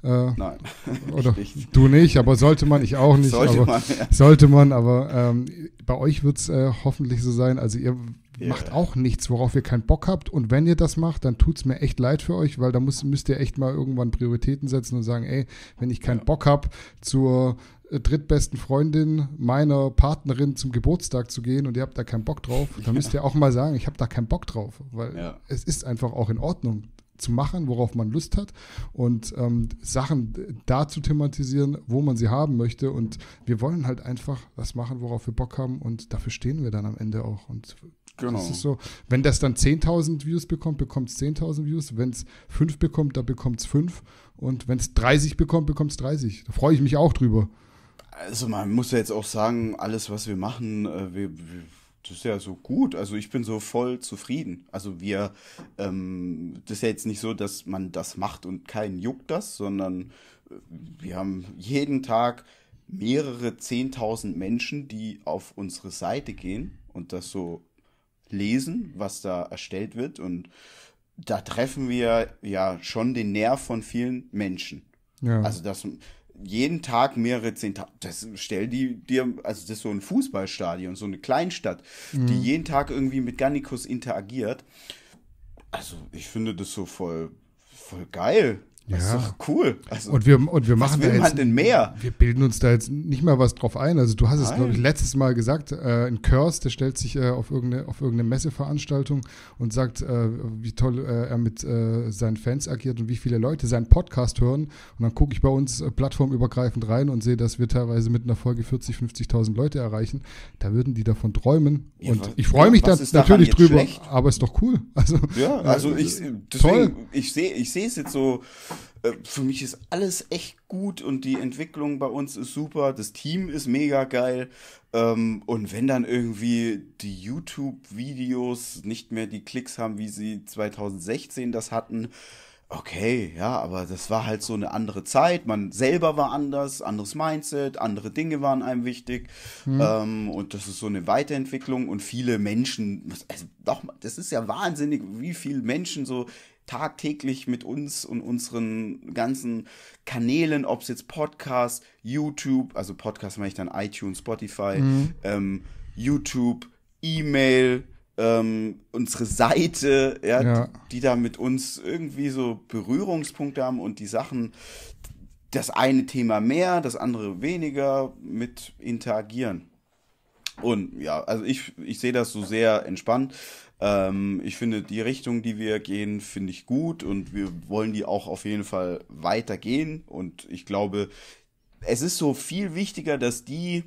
Äh, Nein. (laughs) Oder nicht. du nicht, aber sollte man, ich auch nicht. Sollte aber, man. Ja. Sollte man, aber ähm, bei euch wird es äh, hoffentlich so sein. Also ihr yeah. macht auch nichts, worauf ihr keinen Bock habt. Und wenn ihr das macht, dann tut es mir echt leid für euch, weil da müsst ihr echt mal irgendwann Prioritäten setzen und sagen, ey, wenn ich keinen ja. Bock habe, zur äh, drittbesten Freundin meiner Partnerin zum Geburtstag zu gehen und ihr habt da keinen Bock drauf, dann (laughs) ja. müsst ihr auch mal sagen, ich habe da keinen Bock drauf, weil ja. es ist einfach auch in Ordnung zu machen, worauf man Lust hat und ähm, Sachen da zu thematisieren, wo man sie haben möchte. Und wir wollen halt einfach das machen, worauf wir Bock haben und dafür stehen wir dann am Ende auch. Und Genau. Das ist so, wenn das dann 10.000 Views bekommt, bekommt es 10.000 Views. Wenn es 5 bekommt, da bekommt es 5. Und wenn es 30 bekommt, bekommt es 30. Da freue ich mich auch drüber. Also man muss ja jetzt auch sagen, alles, was wir machen, äh, wir, wir, das ist ja so gut. Also ich bin so voll zufrieden. Also wir, ähm, das ist ja jetzt nicht so, dass man das macht und keinen juckt das, sondern äh, wir haben jeden Tag mehrere zehntausend Menschen, die auf unsere Seite gehen und das so lesen, was da erstellt wird. Und da treffen wir ja schon den Nerv von vielen Menschen. Ja. Also das, jeden Tag mehrere Zehntausend, das stell die dir, also das ist so ein Fußballstadion, so eine Kleinstadt, mhm. die jeden Tag irgendwie mit Gannikus interagiert. Also ich finde das so voll, voll geil. Das ja. ist doch cool. Also, und wir, und wir machen was will da jetzt, denn mehr? Wir bilden uns da jetzt nicht mal was drauf ein. Also du hast Nein. es, glaube ich, letztes Mal gesagt, äh, ein Curse, der stellt sich äh, auf, irgendeine, auf irgendeine Messeveranstaltung und sagt, äh, wie toll äh, er mit äh, seinen Fans agiert und wie viele Leute seinen Podcast hören. Und dann gucke ich bei uns äh, plattformübergreifend rein und sehe, dass wir teilweise mit einer Folge 40, 50.000 Leute erreichen. Da würden die davon träumen. Ja, und ich freue mich da natürlich drüber, schlecht? aber ist doch cool. (laughs) Also, ja, also äh, ich, deswegen, toll. ich sehe ich es jetzt so äh, für mich ist alles echt gut und die Entwicklung bei uns ist super, das Team ist mega geil. Ähm, und wenn dann irgendwie die YouTube-Videos nicht mehr die Klicks haben, wie sie 2016 das hatten, okay, ja, aber das war halt so eine andere Zeit. Man selber war anders, anderes Mindset, andere Dinge waren einem wichtig. Hm. Ähm, und das ist so eine Weiterentwicklung und viele Menschen, also doch, das ist ja wahnsinnig, wie viele Menschen so tagtäglich mit uns und unseren ganzen Kanälen, ob es jetzt Podcast, YouTube, also Podcast mache ich dann iTunes, Spotify, mhm. ähm, YouTube, E-Mail, ähm, unsere Seite, ja, ja. Die, die da mit uns irgendwie so Berührungspunkte haben und die Sachen, das eine Thema mehr, das andere weniger mit interagieren. Und ja, also ich, ich sehe das so sehr entspannt. Ähm, ich finde die Richtung, die wir gehen, finde ich gut und wir wollen die auch auf jeden Fall weitergehen. Und ich glaube, es ist so viel wichtiger, dass die,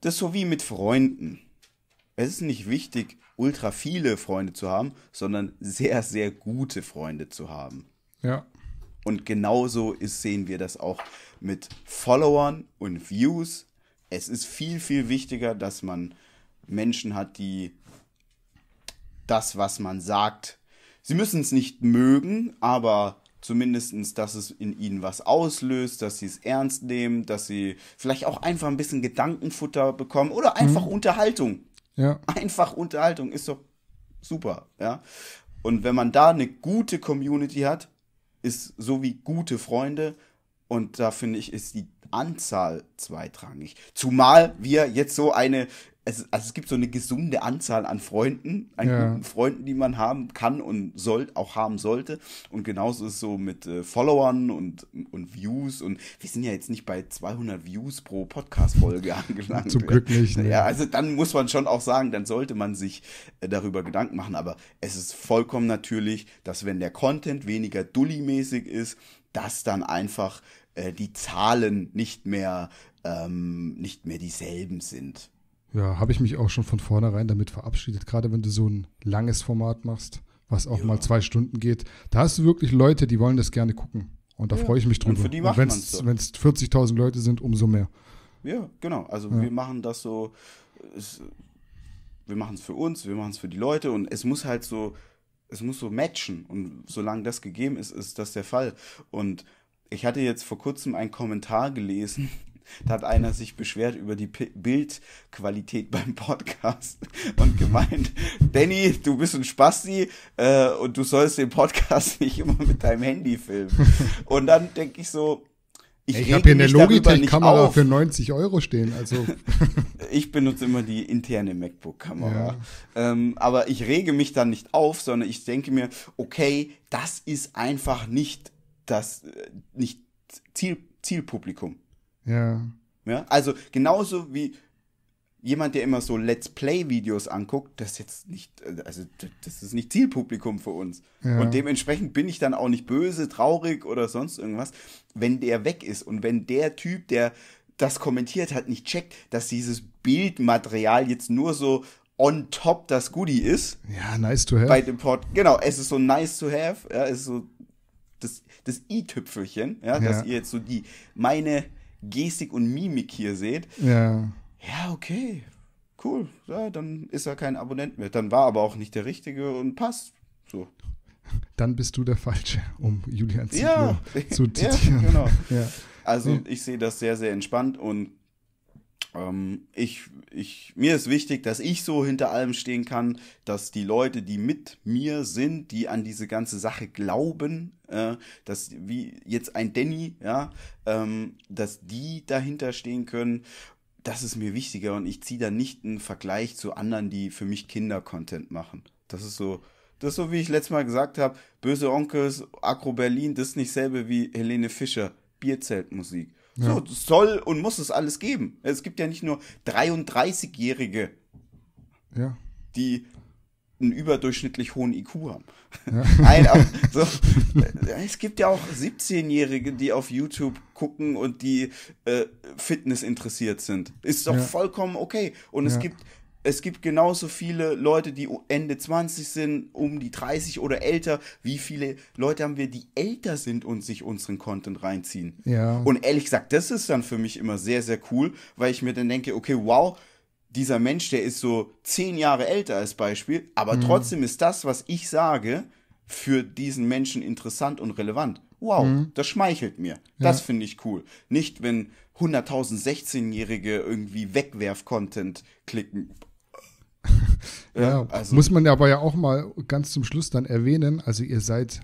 das so wie mit Freunden. Es ist nicht wichtig, ultra viele Freunde zu haben, sondern sehr, sehr gute Freunde zu haben. Ja. Und genauso ist, sehen wir das auch mit Followern und Views. Es ist viel, viel wichtiger, dass man Menschen hat, die das, was man sagt. Sie müssen es nicht mögen, aber zumindestens, dass es in ihnen was auslöst, dass sie es ernst nehmen, dass sie vielleicht auch einfach ein bisschen Gedankenfutter bekommen oder mhm. einfach mhm. Unterhaltung. Ja. Einfach Unterhaltung ist doch super, ja. Und wenn man da eine gute Community hat, ist so wie gute Freunde und da finde ich, ist die Anzahl zweitrangig. Zumal wir jetzt so eine es, also es gibt so eine gesunde Anzahl an Freunden, an ja. guten Freunden, die man haben kann und soll, auch haben sollte. Und genauso ist es so mit äh, Followern und, und Views. Und wir sind ja jetzt nicht bei 200 Views pro Podcast-Folge (laughs) angelangt. Zum Glück nicht. Ne. Ja, also dann muss man schon auch sagen, dann sollte man sich äh, darüber Gedanken machen. Aber es ist vollkommen natürlich, dass wenn der Content weniger dully mäßig ist, dass dann einfach äh, die Zahlen nicht mehr, ähm, nicht mehr dieselben sind. Ja, habe ich mich auch schon von vornherein damit verabschiedet, gerade wenn du so ein langes Format machst, was auch ja. mal zwei Stunden geht. Da hast du wirklich Leute, die wollen das gerne gucken. Und da ja. freue ich mich drüber. Und für die macht Wenn es 40.000 Leute sind, umso mehr. Ja, genau. Also ja. wir machen das so, es, wir machen es für uns, wir machen es für die Leute und es muss halt so, es muss so matchen. Und solange das gegeben ist, ist das der Fall. Und ich hatte jetzt vor kurzem einen Kommentar gelesen da hat einer sich beschwert über die Bildqualität beim Podcast (laughs) und gemeint, Danny, du bist ein Spasti äh, und du sollst den Podcast (laughs) nicht immer mit deinem Handy filmen. Und dann denke ich so, ich, ich habe hier eine Logitech-Kamera für 90 Euro stehen. Also (laughs) ich benutze immer die interne MacBook-Kamera. Ja. Ähm, aber ich rege mich dann nicht auf, sondern ich denke mir, okay, das ist einfach nicht das äh, nicht Ziel, Zielpublikum. Ja. ja. Also genauso wie jemand, der immer so Let's Play-Videos anguckt, das ist jetzt nicht, also das ist nicht Zielpublikum für uns. Ja. Und dementsprechend bin ich dann auch nicht böse, traurig oder sonst irgendwas, wenn der weg ist und wenn der Typ, der das kommentiert hat, nicht checkt, dass dieses Bildmaterial jetzt nur so on top das Goodie ist. Ja, nice to have. Bei dem Port, genau, es ist so nice to have, ja, es ist so das, das i-Tüpfelchen, ja, ja, dass ihr jetzt so die, meine, Gestik und Mimik hier seht. Ja. Ja, okay. Cool. Ja, dann ist er kein Abonnent mehr. Dann war aber auch nicht der Richtige und passt. So. (laughs) Dann bist du der Falsche, um Julian ja. zu (laughs) zitieren. Ja, genau. (laughs) ja. Also ich sehe das sehr, sehr entspannt und ähm, ich, ich, mir ist wichtig, dass ich so hinter allem stehen kann, dass die Leute, die mit mir sind, die an diese ganze Sache glauben, äh, dass wie jetzt ein Danny, ja, ähm, dass die dahinter stehen können das ist mir wichtiger und ich ziehe da nicht einen Vergleich zu anderen, die für mich Kinder-Content machen. Das ist so, das ist so, wie ich letztes Mal gesagt habe, Böse Onkels, Akro Berlin, das ist nicht selbe wie Helene Fischer, Bierzeltmusik. Ja. So, soll und muss es alles geben. Es gibt ja nicht nur 33-Jährige, ja. die einen überdurchschnittlich hohen IQ haben. Ja. (laughs) Nein, aber so, äh, es gibt ja auch 17-Jährige, die auf YouTube gucken und die äh, Fitness interessiert sind. Ist doch vollkommen okay. Und es gibt es gibt genauso viele Leute, die Ende 20 sind, um die 30 oder älter. Wie viele Leute haben wir, die älter sind und sich unseren Content reinziehen? Ja. Und ehrlich gesagt, das ist dann für mich immer sehr, sehr cool, weil ich mir dann denke, okay, wow, dieser Mensch, der ist so zehn Jahre älter als Beispiel, aber mhm. trotzdem ist das, was ich sage, für diesen Menschen interessant und relevant. Wow, mhm. das schmeichelt mir. Ja. Das finde ich cool. Nicht, wenn 100.000 16-Jährige irgendwie Wegwerf-Content klicken (laughs) ja, also. Muss man aber ja auch mal ganz zum Schluss dann erwähnen. Also ihr seid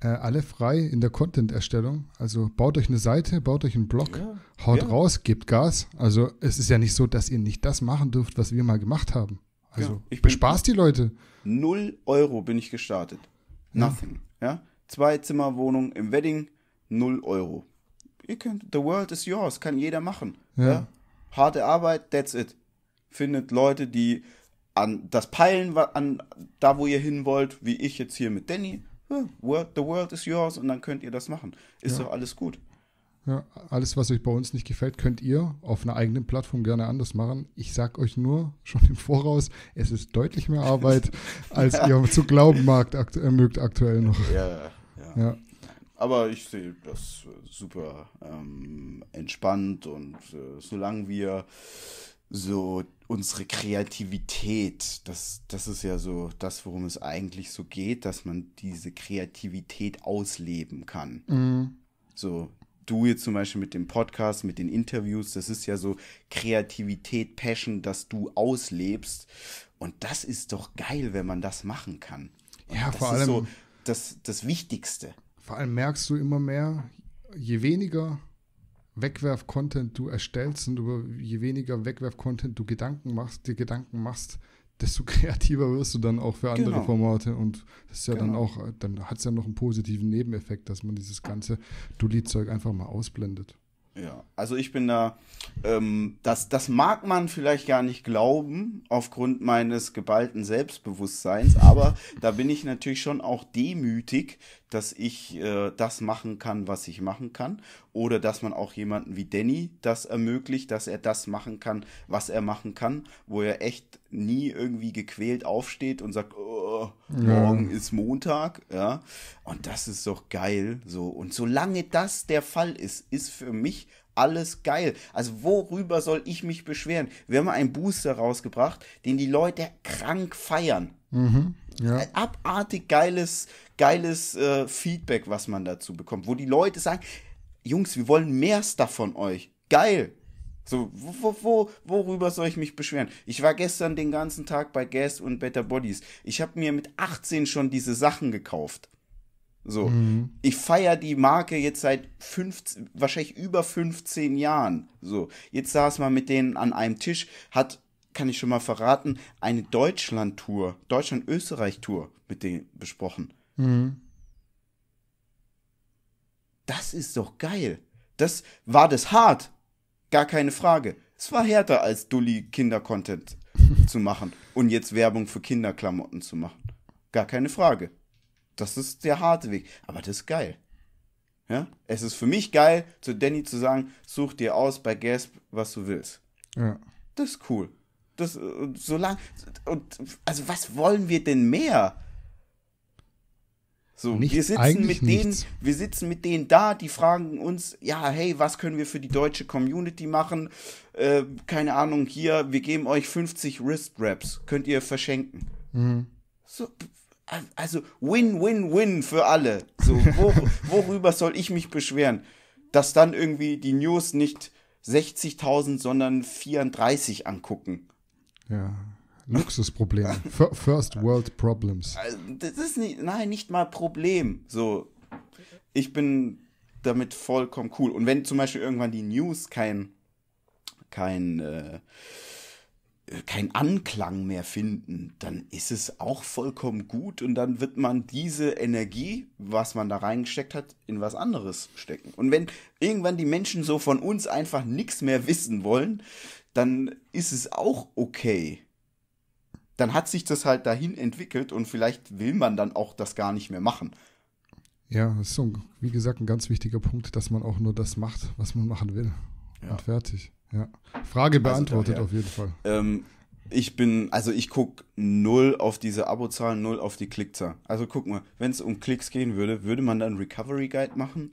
äh, alle frei in der Content-Erstellung. Also baut euch eine Seite, baut euch einen Blog, ja. haut ja. raus, gebt Gas. Also es ist ja nicht so, dass ihr nicht das machen dürft, was wir mal gemacht haben. Also ja, ich bespaß die Leute. Null Euro bin ich gestartet. Nothing. Ja? Zwei Zimmer Wohnung im Wedding, null Euro. Ihr könnt, the world is yours, kann jeder machen. Ja. ja? Harte Arbeit, that's it. Findet Leute, die an das Peilen, an da, wo ihr hin wollt, wie ich jetzt hier mit Danny. The world is yours und dann könnt ihr das machen. Ist ja. doch alles gut. Ja, alles, was euch bei uns nicht gefällt, könnt ihr auf einer eigenen Plattform gerne anders machen. Ich sag euch nur schon im Voraus, es ist deutlich mehr Arbeit, (laughs) als ja. ihr zu glauben magt, akt äh, mögt aktuell noch. Ja, ja, ja. Aber ich sehe das super ähm, entspannt und äh, solange wir so unsere Kreativität, das, das ist ja so das, worum es eigentlich so geht, dass man diese Kreativität ausleben kann. Mhm. So, du jetzt zum Beispiel mit dem Podcast, mit den Interviews, das ist ja so Kreativität, Passion, dass du auslebst. Und das ist doch geil, wenn man das machen kann. Und ja, vor allem. so das, das Wichtigste. Vor allem merkst du immer mehr, je weniger Wegwerf-Content du erstellst und über je weniger Wegwerf-Content du Gedanken machst, dir Gedanken machst, desto (laughs) kreativer wirst du dann auch für andere genau. Formate. Und das ist ja genau. dann auch, dann hat es ja noch einen positiven Nebeneffekt, dass man dieses ganze Dulli-Zeug einfach mal ausblendet. Ja, also ich bin da, ähm, das, das mag man vielleicht gar nicht glauben, aufgrund meines geballten Selbstbewusstseins, aber da bin ich natürlich schon auch demütig, dass ich äh, das machen kann, was ich machen kann. Oder dass man auch jemanden wie Danny das ermöglicht, dass er das machen kann, was er machen kann, wo er echt nie irgendwie gequält aufsteht und sagt, oh, morgen ja. ist Montag, ja. Und das ist doch geil, so. Und solange das der Fall ist, ist für mich alles geil. Also worüber soll ich mich beschweren? Wir haben einen Booster rausgebracht, den die Leute krank feiern. Mhm, ja. Ein abartig geiles, geiles äh, Feedback, was man dazu bekommt, wo die Leute sagen, Jungs, wir wollen mehr Stuff von euch. Geil. So, wo, wo, worüber soll ich mich beschweren? Ich war gestern den ganzen Tag bei Gas und Better Bodies. Ich habe mir mit 18 schon diese Sachen gekauft. So, mhm. ich feiere die Marke jetzt seit 15, wahrscheinlich über 15 Jahren. So, jetzt saß man mit denen an einem Tisch, hat, kann ich schon mal verraten, eine Deutschland-Tour, Deutschland-Österreich-Tour mit denen besprochen. Mhm. Das ist doch geil. Das war das hart. Gar keine Frage. Es war härter als Dulli Kinder-Content (laughs) zu machen und jetzt Werbung für Kinderklamotten zu machen. Gar keine Frage. Das ist der harte Weg. Aber das ist geil. Ja? Es ist für mich geil, zu Danny zu sagen, such dir aus bei Gasp, was du willst. Ja. Das ist cool. Das, so lang, und, also was wollen wir denn mehr? So, nichts, wir sitzen mit denen, nichts. wir sitzen mit denen da, die fragen uns, ja, hey, was können wir für die deutsche Community machen? Äh, keine Ahnung, hier, wir geben euch 50 Wrist Wraps, könnt ihr verschenken. Mhm. So, also Win-Win-Win für alle. So, wor (laughs) worüber soll ich mich beschweren? Dass dann irgendwie die News nicht 60.000, sondern 34 angucken. Ja. Luxusproblem. (laughs) First World Problems. Also, das ist nicht, nein, nicht mal Problem. So, ich bin damit vollkommen cool. Und wenn zum Beispiel irgendwann die News kein, kein, äh, keinen Anklang mehr finden, dann ist es auch vollkommen gut und dann wird man diese Energie, was man da reingesteckt hat, in was anderes stecken. Und wenn irgendwann die Menschen so von uns einfach nichts mehr wissen wollen, dann ist es auch okay. Dann hat sich das halt dahin entwickelt und vielleicht will man dann auch das gar nicht mehr machen. Ja, das ist so, wie gesagt, ein ganz wichtiger Punkt, dass man auch nur das macht, was man machen will. Ja. Und fertig. Ja. Frage also, beantwortet also daher, auf jeden Fall. Ähm, ich bin, also ich gucke null auf diese Abozahlen, null auf die Klickzahlen. Also guck mal, wenn es um Klicks gehen würde, würde man dann Recovery Guide machen?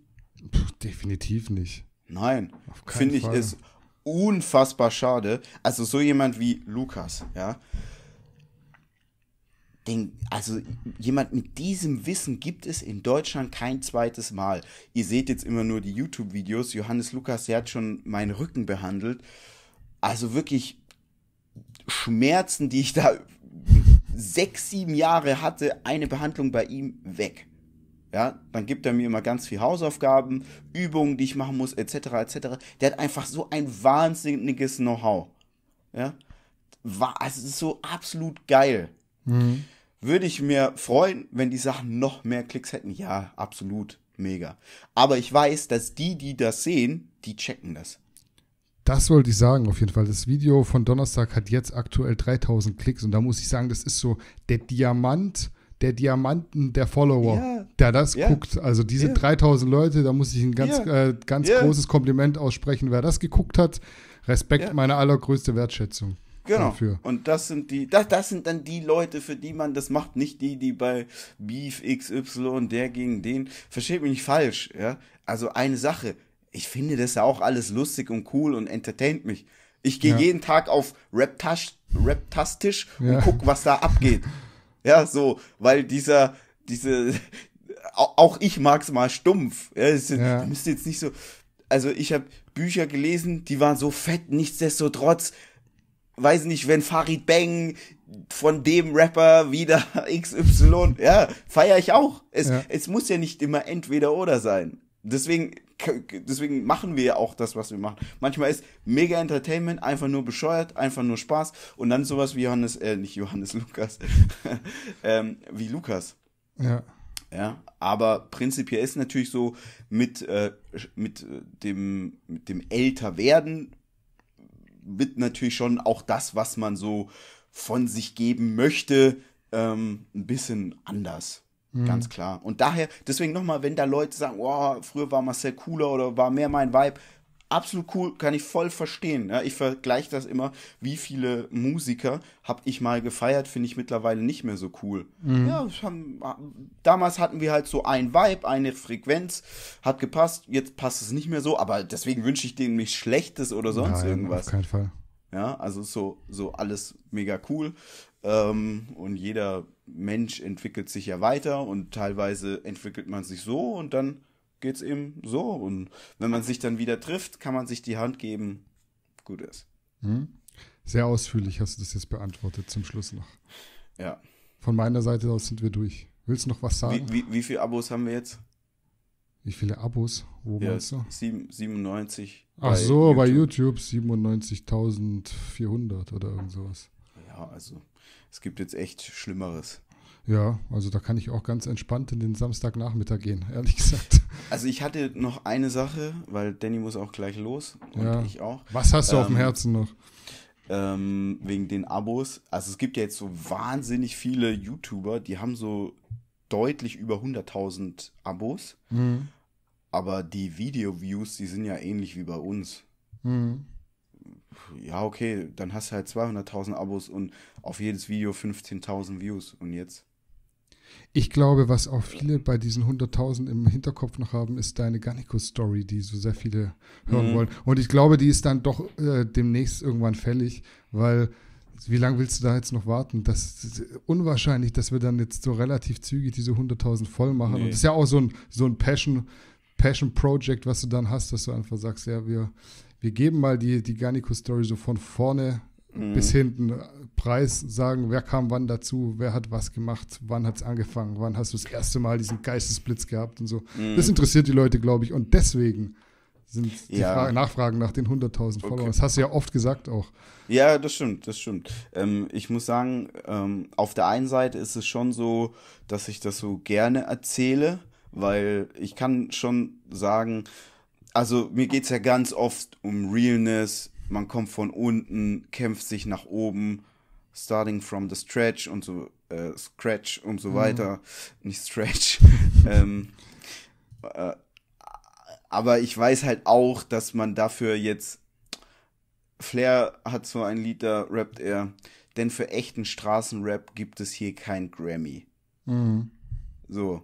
Puh, definitiv nicht. Nein, finde ich es unfassbar schade. Also so jemand wie Lukas, ja, den, also jemand mit diesem Wissen gibt es in Deutschland kein zweites Mal. Ihr seht jetzt immer nur die YouTube-Videos. Johannes Lukas, der hat schon meinen Rücken behandelt. Also wirklich Schmerzen, die ich da sechs, sieben Jahre hatte, eine Behandlung bei ihm weg. Ja, dann gibt er mir immer ganz viel Hausaufgaben, Übungen, die ich machen muss, etc., etc. Der hat einfach so ein wahnsinniges Know-how. Ja, war, also es ist so absolut geil. Mhm würde ich mir freuen, wenn die Sachen noch mehr Klicks hätten. Ja, absolut. Mega. Aber ich weiß, dass die, die das sehen, die checken das. Das wollte ich sagen, auf jeden Fall. Das Video von Donnerstag hat jetzt aktuell 3000 Klicks und da muss ich sagen, das ist so der Diamant der Diamanten der Follower, ja, der das ja, guckt. Also diese ja. 3000 Leute, da muss ich ein ganz, äh, ganz großes Kompliment aussprechen, wer das geguckt hat. Respekt, meine allergrößte Wertschätzung. Genau. Dafür. Und das sind die, das, das sind dann die Leute, für die man das macht, nicht die, die bei Beef XY und der gegen den. Versteht mich nicht falsch, ja. Also eine Sache, ich finde das ja auch alles lustig und cool und entertaint mich. Ich gehe ja. jeden Tag auf Rap-Tastisch ja. und guck, was da abgeht. (laughs) ja, so, weil dieser, diese, auch ich mag es mal stumpf. Ja, ist, ja. Müsst jetzt nicht so, also ich habe Bücher gelesen, die waren so fett, nichtsdestotrotz weiß nicht, wenn Farid Bang von dem Rapper wieder (laughs) XY, ja, feiere ich auch. Es, ja. es muss ja nicht immer entweder oder sein. Deswegen, deswegen machen wir ja auch das, was wir machen. Manchmal ist mega Entertainment einfach nur bescheuert, einfach nur Spaß und dann sowas wie Johannes, äh, nicht Johannes (laughs) Lukas, ähm, wie Lukas. Ja. Ja, aber prinzipiell ist natürlich so mit äh, mit äh, dem mit dem Älterwerden wird natürlich schon auch das, was man so von sich geben möchte, ähm, ein bisschen anders. Mhm. Ganz klar. Und daher, deswegen nochmal, wenn da Leute sagen, oh, früher war Marcel cooler oder war mehr mein Vibe, absolut cool, kann ich voll verstehen. Ja, ich vergleiche das immer, wie viele Musiker habe ich mal gefeiert, finde ich mittlerweile nicht mehr so cool. Mhm. Ja, haben, damals hatten wir halt so ein Vibe, eine Frequenz, hat gepasst, jetzt passt es nicht mehr so, aber deswegen wünsche ich denen nichts Schlechtes oder sonst Nein, irgendwas. Auf keinen Fall. Ja, also so, so alles mega cool. Ähm, und jeder Mensch entwickelt sich ja weiter und teilweise entwickelt man sich so und dann geht es eben so. Und wenn man sich dann wieder trifft, kann man sich die Hand geben. Gut ist. Hm. Sehr ausführlich hast du das jetzt beantwortet zum Schluss noch. Ja. Von meiner Seite aus sind wir durch. Willst du noch was sagen? Wie, wie, wie viele Abos haben wir jetzt? Wie viele Abos? Wo ja, meinst du? 97. Ach so, YouTube. bei YouTube 97.400 oder irgend sowas. Ja, also es gibt jetzt echt Schlimmeres. Ja, also da kann ich auch ganz entspannt in den Samstagnachmittag gehen, (laughs) ehrlich gesagt. Also ich hatte noch eine Sache, weil Danny muss auch gleich los und ja. ich auch. Was hast du ähm, auf dem ähm, Herzen noch? Ähm, wegen den Abos. Also es gibt ja jetzt so wahnsinnig viele YouTuber, die haben so deutlich über 100.000 Abos. Mhm. Aber die Video-Views, die sind ja ähnlich wie bei uns. Mhm. Ja, okay, dann hast du halt 200.000 Abos und auf jedes Video 15.000 Views. Und jetzt? Ich glaube, was auch viele bei diesen 100.000 im Hinterkopf noch haben, ist deine Garnicus-Story, die so sehr viele hören mhm. wollen. Und ich glaube, die ist dann doch äh, demnächst irgendwann fällig, weil wie lange willst du da jetzt noch warten? Das ist unwahrscheinlich, dass wir dann jetzt so relativ zügig diese 100.000 voll machen. Nee. Und das ist ja auch so ein, so ein Passion, Passion Project, was du dann hast, dass du einfach sagst, ja, wir, wir geben mal die, die Garnico-Story so von vorne mhm. bis hinten Preis sagen, wer kam wann dazu, wer hat was gemacht, wann hat es angefangen, wann hast du das erste Mal diesen Geistesblitz gehabt und so. Mhm. Das interessiert die Leute, glaube ich. Und deswegen sind die ja. Frage, Nachfragen nach den 100.000 Followern. Das hast du ja oft gesagt auch. Ja, das stimmt, das stimmt. Ähm, ich muss sagen, ähm, auf der einen Seite ist es schon so, dass ich das so gerne erzähle, weil ich kann schon sagen, also mir geht es ja ganz oft um Realness, man kommt von unten, kämpft sich nach oben Starting from the Stretch und so, äh, Scratch und so mhm. weiter. Nicht Stretch. (laughs) ähm, äh, aber ich weiß halt auch, dass man dafür jetzt. Flair hat so ein Lied, da rappt er. Denn für echten Straßenrap gibt es hier kein Grammy. Mhm. So.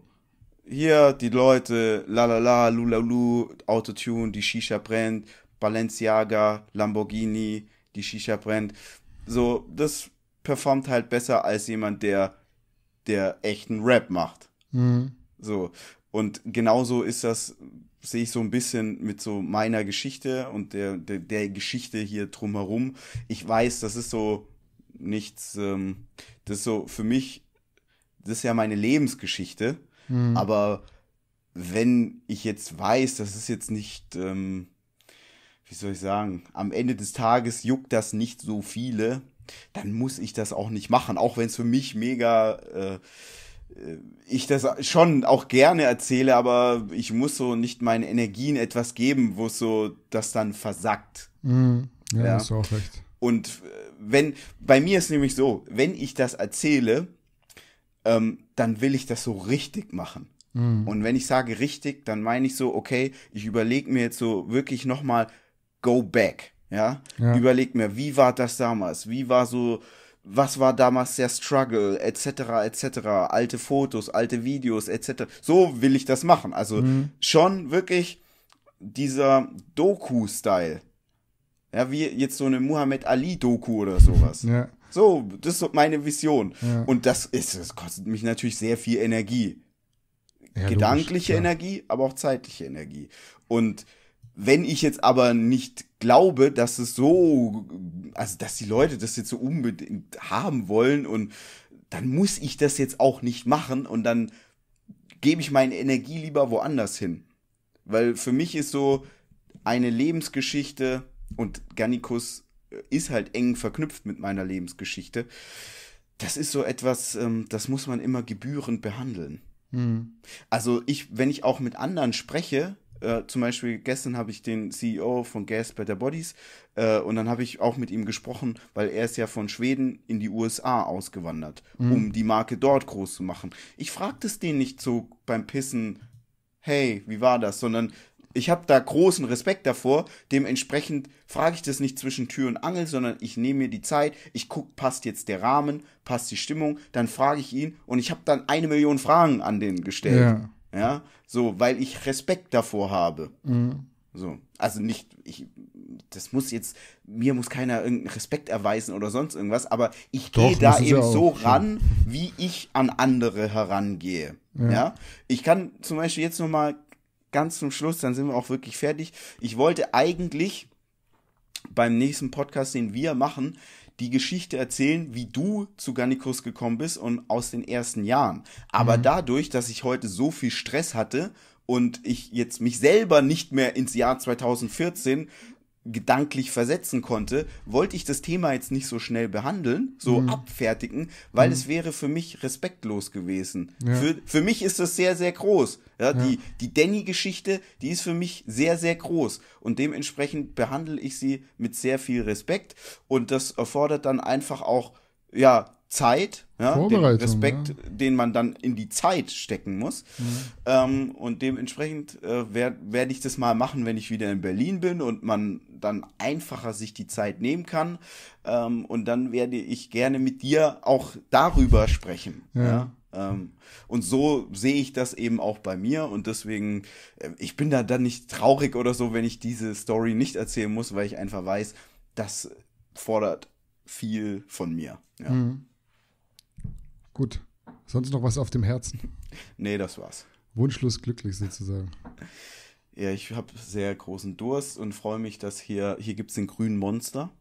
Hier die Leute, lalala, lulalu, Autotune, die Shisha brennt, Balenciaga, Lamborghini, die Shisha brennt. So, das performt halt besser als jemand, der, der echten Rap macht. Mhm. So. Und genauso ist das, sehe ich so ein bisschen mit so meiner Geschichte und der, der, der Geschichte hier drumherum. Ich weiß, das ist so nichts, ähm, das ist so für mich, das ist ja meine Lebensgeschichte. Mhm. Aber wenn ich jetzt weiß, das ist jetzt nicht, ähm, wie soll ich sagen, am Ende des Tages juckt das nicht so viele, dann muss ich das auch nicht machen, auch wenn es für mich mega äh, äh, ich das schon auch gerne erzähle, aber ich muss so nicht meinen Energien etwas geben, wo so das dann versackt. Mm, ja, ja. hast du auch recht. Und äh, wenn, bei mir ist nämlich so, wenn ich das erzähle, ähm, dann will ich das so richtig machen. Mm. Und wenn ich sage richtig, dann meine ich so, okay, ich überlege mir jetzt so wirklich nochmal, go back. Ja? ja. Überleg mir, wie war das damals? Wie war so, was war damals der Struggle, etc., etc., alte Fotos, alte Videos, etc. So will ich das machen. Also mhm. schon wirklich dieser Doku-Style. Ja, wie jetzt so eine Muhammad Ali-Doku oder sowas. Ja. So, das ist meine Vision. Ja. Und das ist, das kostet mich natürlich sehr viel Energie. Ja, Gedankliche logisch, Energie, aber auch zeitliche Energie. Und wenn ich jetzt aber nicht glaube, dass es so, also dass die Leute das jetzt so unbedingt haben wollen und dann muss ich das jetzt auch nicht machen und dann gebe ich meine Energie lieber woanders hin. Weil für mich ist so eine Lebensgeschichte und Gannikus äh, ist halt eng verknüpft mit meiner Lebensgeschichte. Das ist so etwas, ähm, das muss man immer gebührend behandeln. Mhm. Also ich, wenn ich auch mit anderen spreche, äh, zum Beispiel gestern habe ich den CEO von Gas Better Bodies äh, und dann habe ich auch mit ihm gesprochen, weil er ist ja von Schweden in die USA ausgewandert, mhm. um die Marke dort groß zu machen. Ich fragte es den nicht so beim Pissen, hey, wie war das, sondern ich habe da großen Respekt davor. Dementsprechend frage ich das nicht zwischen Tür und Angel, sondern ich nehme mir die Zeit, ich gucke, passt jetzt der Rahmen, passt die Stimmung, dann frage ich ihn und ich habe dann eine Million Fragen an den gestellt. Ja. Ja, so, weil ich Respekt davor habe. Mhm. So, also nicht, ich, das muss jetzt, mir muss keiner irgendeinen Respekt erweisen oder sonst irgendwas, aber ich Doch, gehe da eben so ran, wie ich an andere herangehe. Ja. ja? Ich kann zum Beispiel jetzt nochmal ganz zum Schluss, dann sind wir auch wirklich fertig. Ich wollte eigentlich beim nächsten Podcast, den wir machen, die Geschichte erzählen, wie du zu Gannikus gekommen bist und aus den ersten Jahren. Aber mhm. dadurch, dass ich heute so viel Stress hatte und ich jetzt mich selber nicht mehr ins Jahr 2014 gedanklich versetzen konnte, wollte ich das Thema jetzt nicht so schnell behandeln, so mhm. abfertigen, weil mhm. es wäre für mich respektlos gewesen. Ja. Für, für mich ist das sehr, sehr groß. Ja, ja. Die, die Danny-Geschichte, die ist für mich sehr, sehr groß. Und dementsprechend behandle ich sie mit sehr viel Respekt. Und das erfordert dann einfach auch ja, Zeit, ja, den Respekt, ja. den man dann in die Zeit stecken muss. Mhm. Ähm, und dementsprechend äh, werde werd ich das mal machen, wenn ich wieder in Berlin bin und man dann einfacher sich die Zeit nehmen kann. Ähm, und dann werde ich gerne mit dir auch darüber sprechen. Ja. ja? Ähm, und so sehe ich das eben auch bei mir und deswegen, äh, ich bin da dann nicht traurig oder so, wenn ich diese Story nicht erzählen muss, weil ich einfach weiß, das fordert viel von mir. Ja. Mhm. Gut. Sonst noch was auf dem Herzen? Nee, das war's. Wunschlos glücklich sozusagen. Ja, ich habe sehr großen Durst und freue mich, dass hier, hier gibt es den grünen Monster.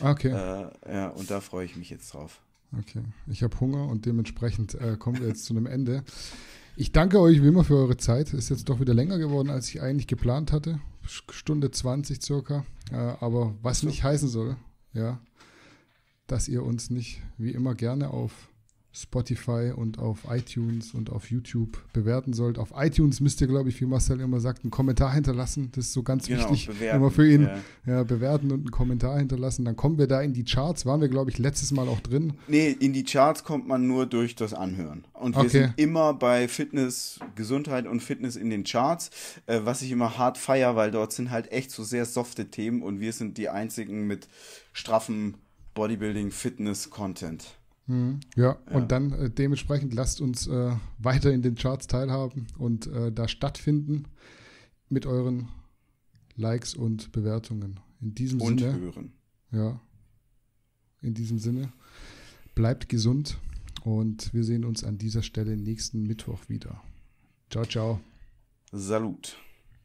Ah, okay. Äh, ja, und da freue ich mich jetzt drauf. Okay. Ich habe Hunger und dementsprechend äh, kommen wir jetzt zu einem Ende. Ich danke euch wie immer für eure Zeit. Ist jetzt doch wieder länger geworden, als ich eigentlich geplant hatte. Stunde 20 circa. Äh, aber was so. nicht heißen soll, ja, dass ihr uns nicht wie immer gerne auf Spotify und auf iTunes und auf YouTube bewerten sollt. Auf iTunes müsst ihr, glaube ich, wie Marcel immer sagt, einen Kommentar hinterlassen. Das ist so ganz genau, wichtig. Bewerten, immer für ihn ja. Ja, bewerten und einen Kommentar hinterlassen. Dann kommen wir da in die Charts. Waren wir, glaube ich, letztes Mal auch drin? Nee, in die Charts kommt man nur durch das Anhören. Und wir okay. sind immer bei Fitness, Gesundheit und Fitness in den Charts, äh, was ich immer hart feier, weil dort sind halt echt so sehr softe Themen und wir sind die einzigen mit straffen Bodybuilding, Fitness, Content. Mhm. Ja, ja, und dann äh, dementsprechend lasst uns äh, (laughs) weiter in den Charts teilhaben und äh, da stattfinden mit euren Likes und Bewertungen. In diesem und Sinne. Und hören. Ja. In diesem Sinne, bleibt gesund und wir sehen uns an dieser Stelle nächsten Mittwoch wieder. Ciao, ciao. Salut.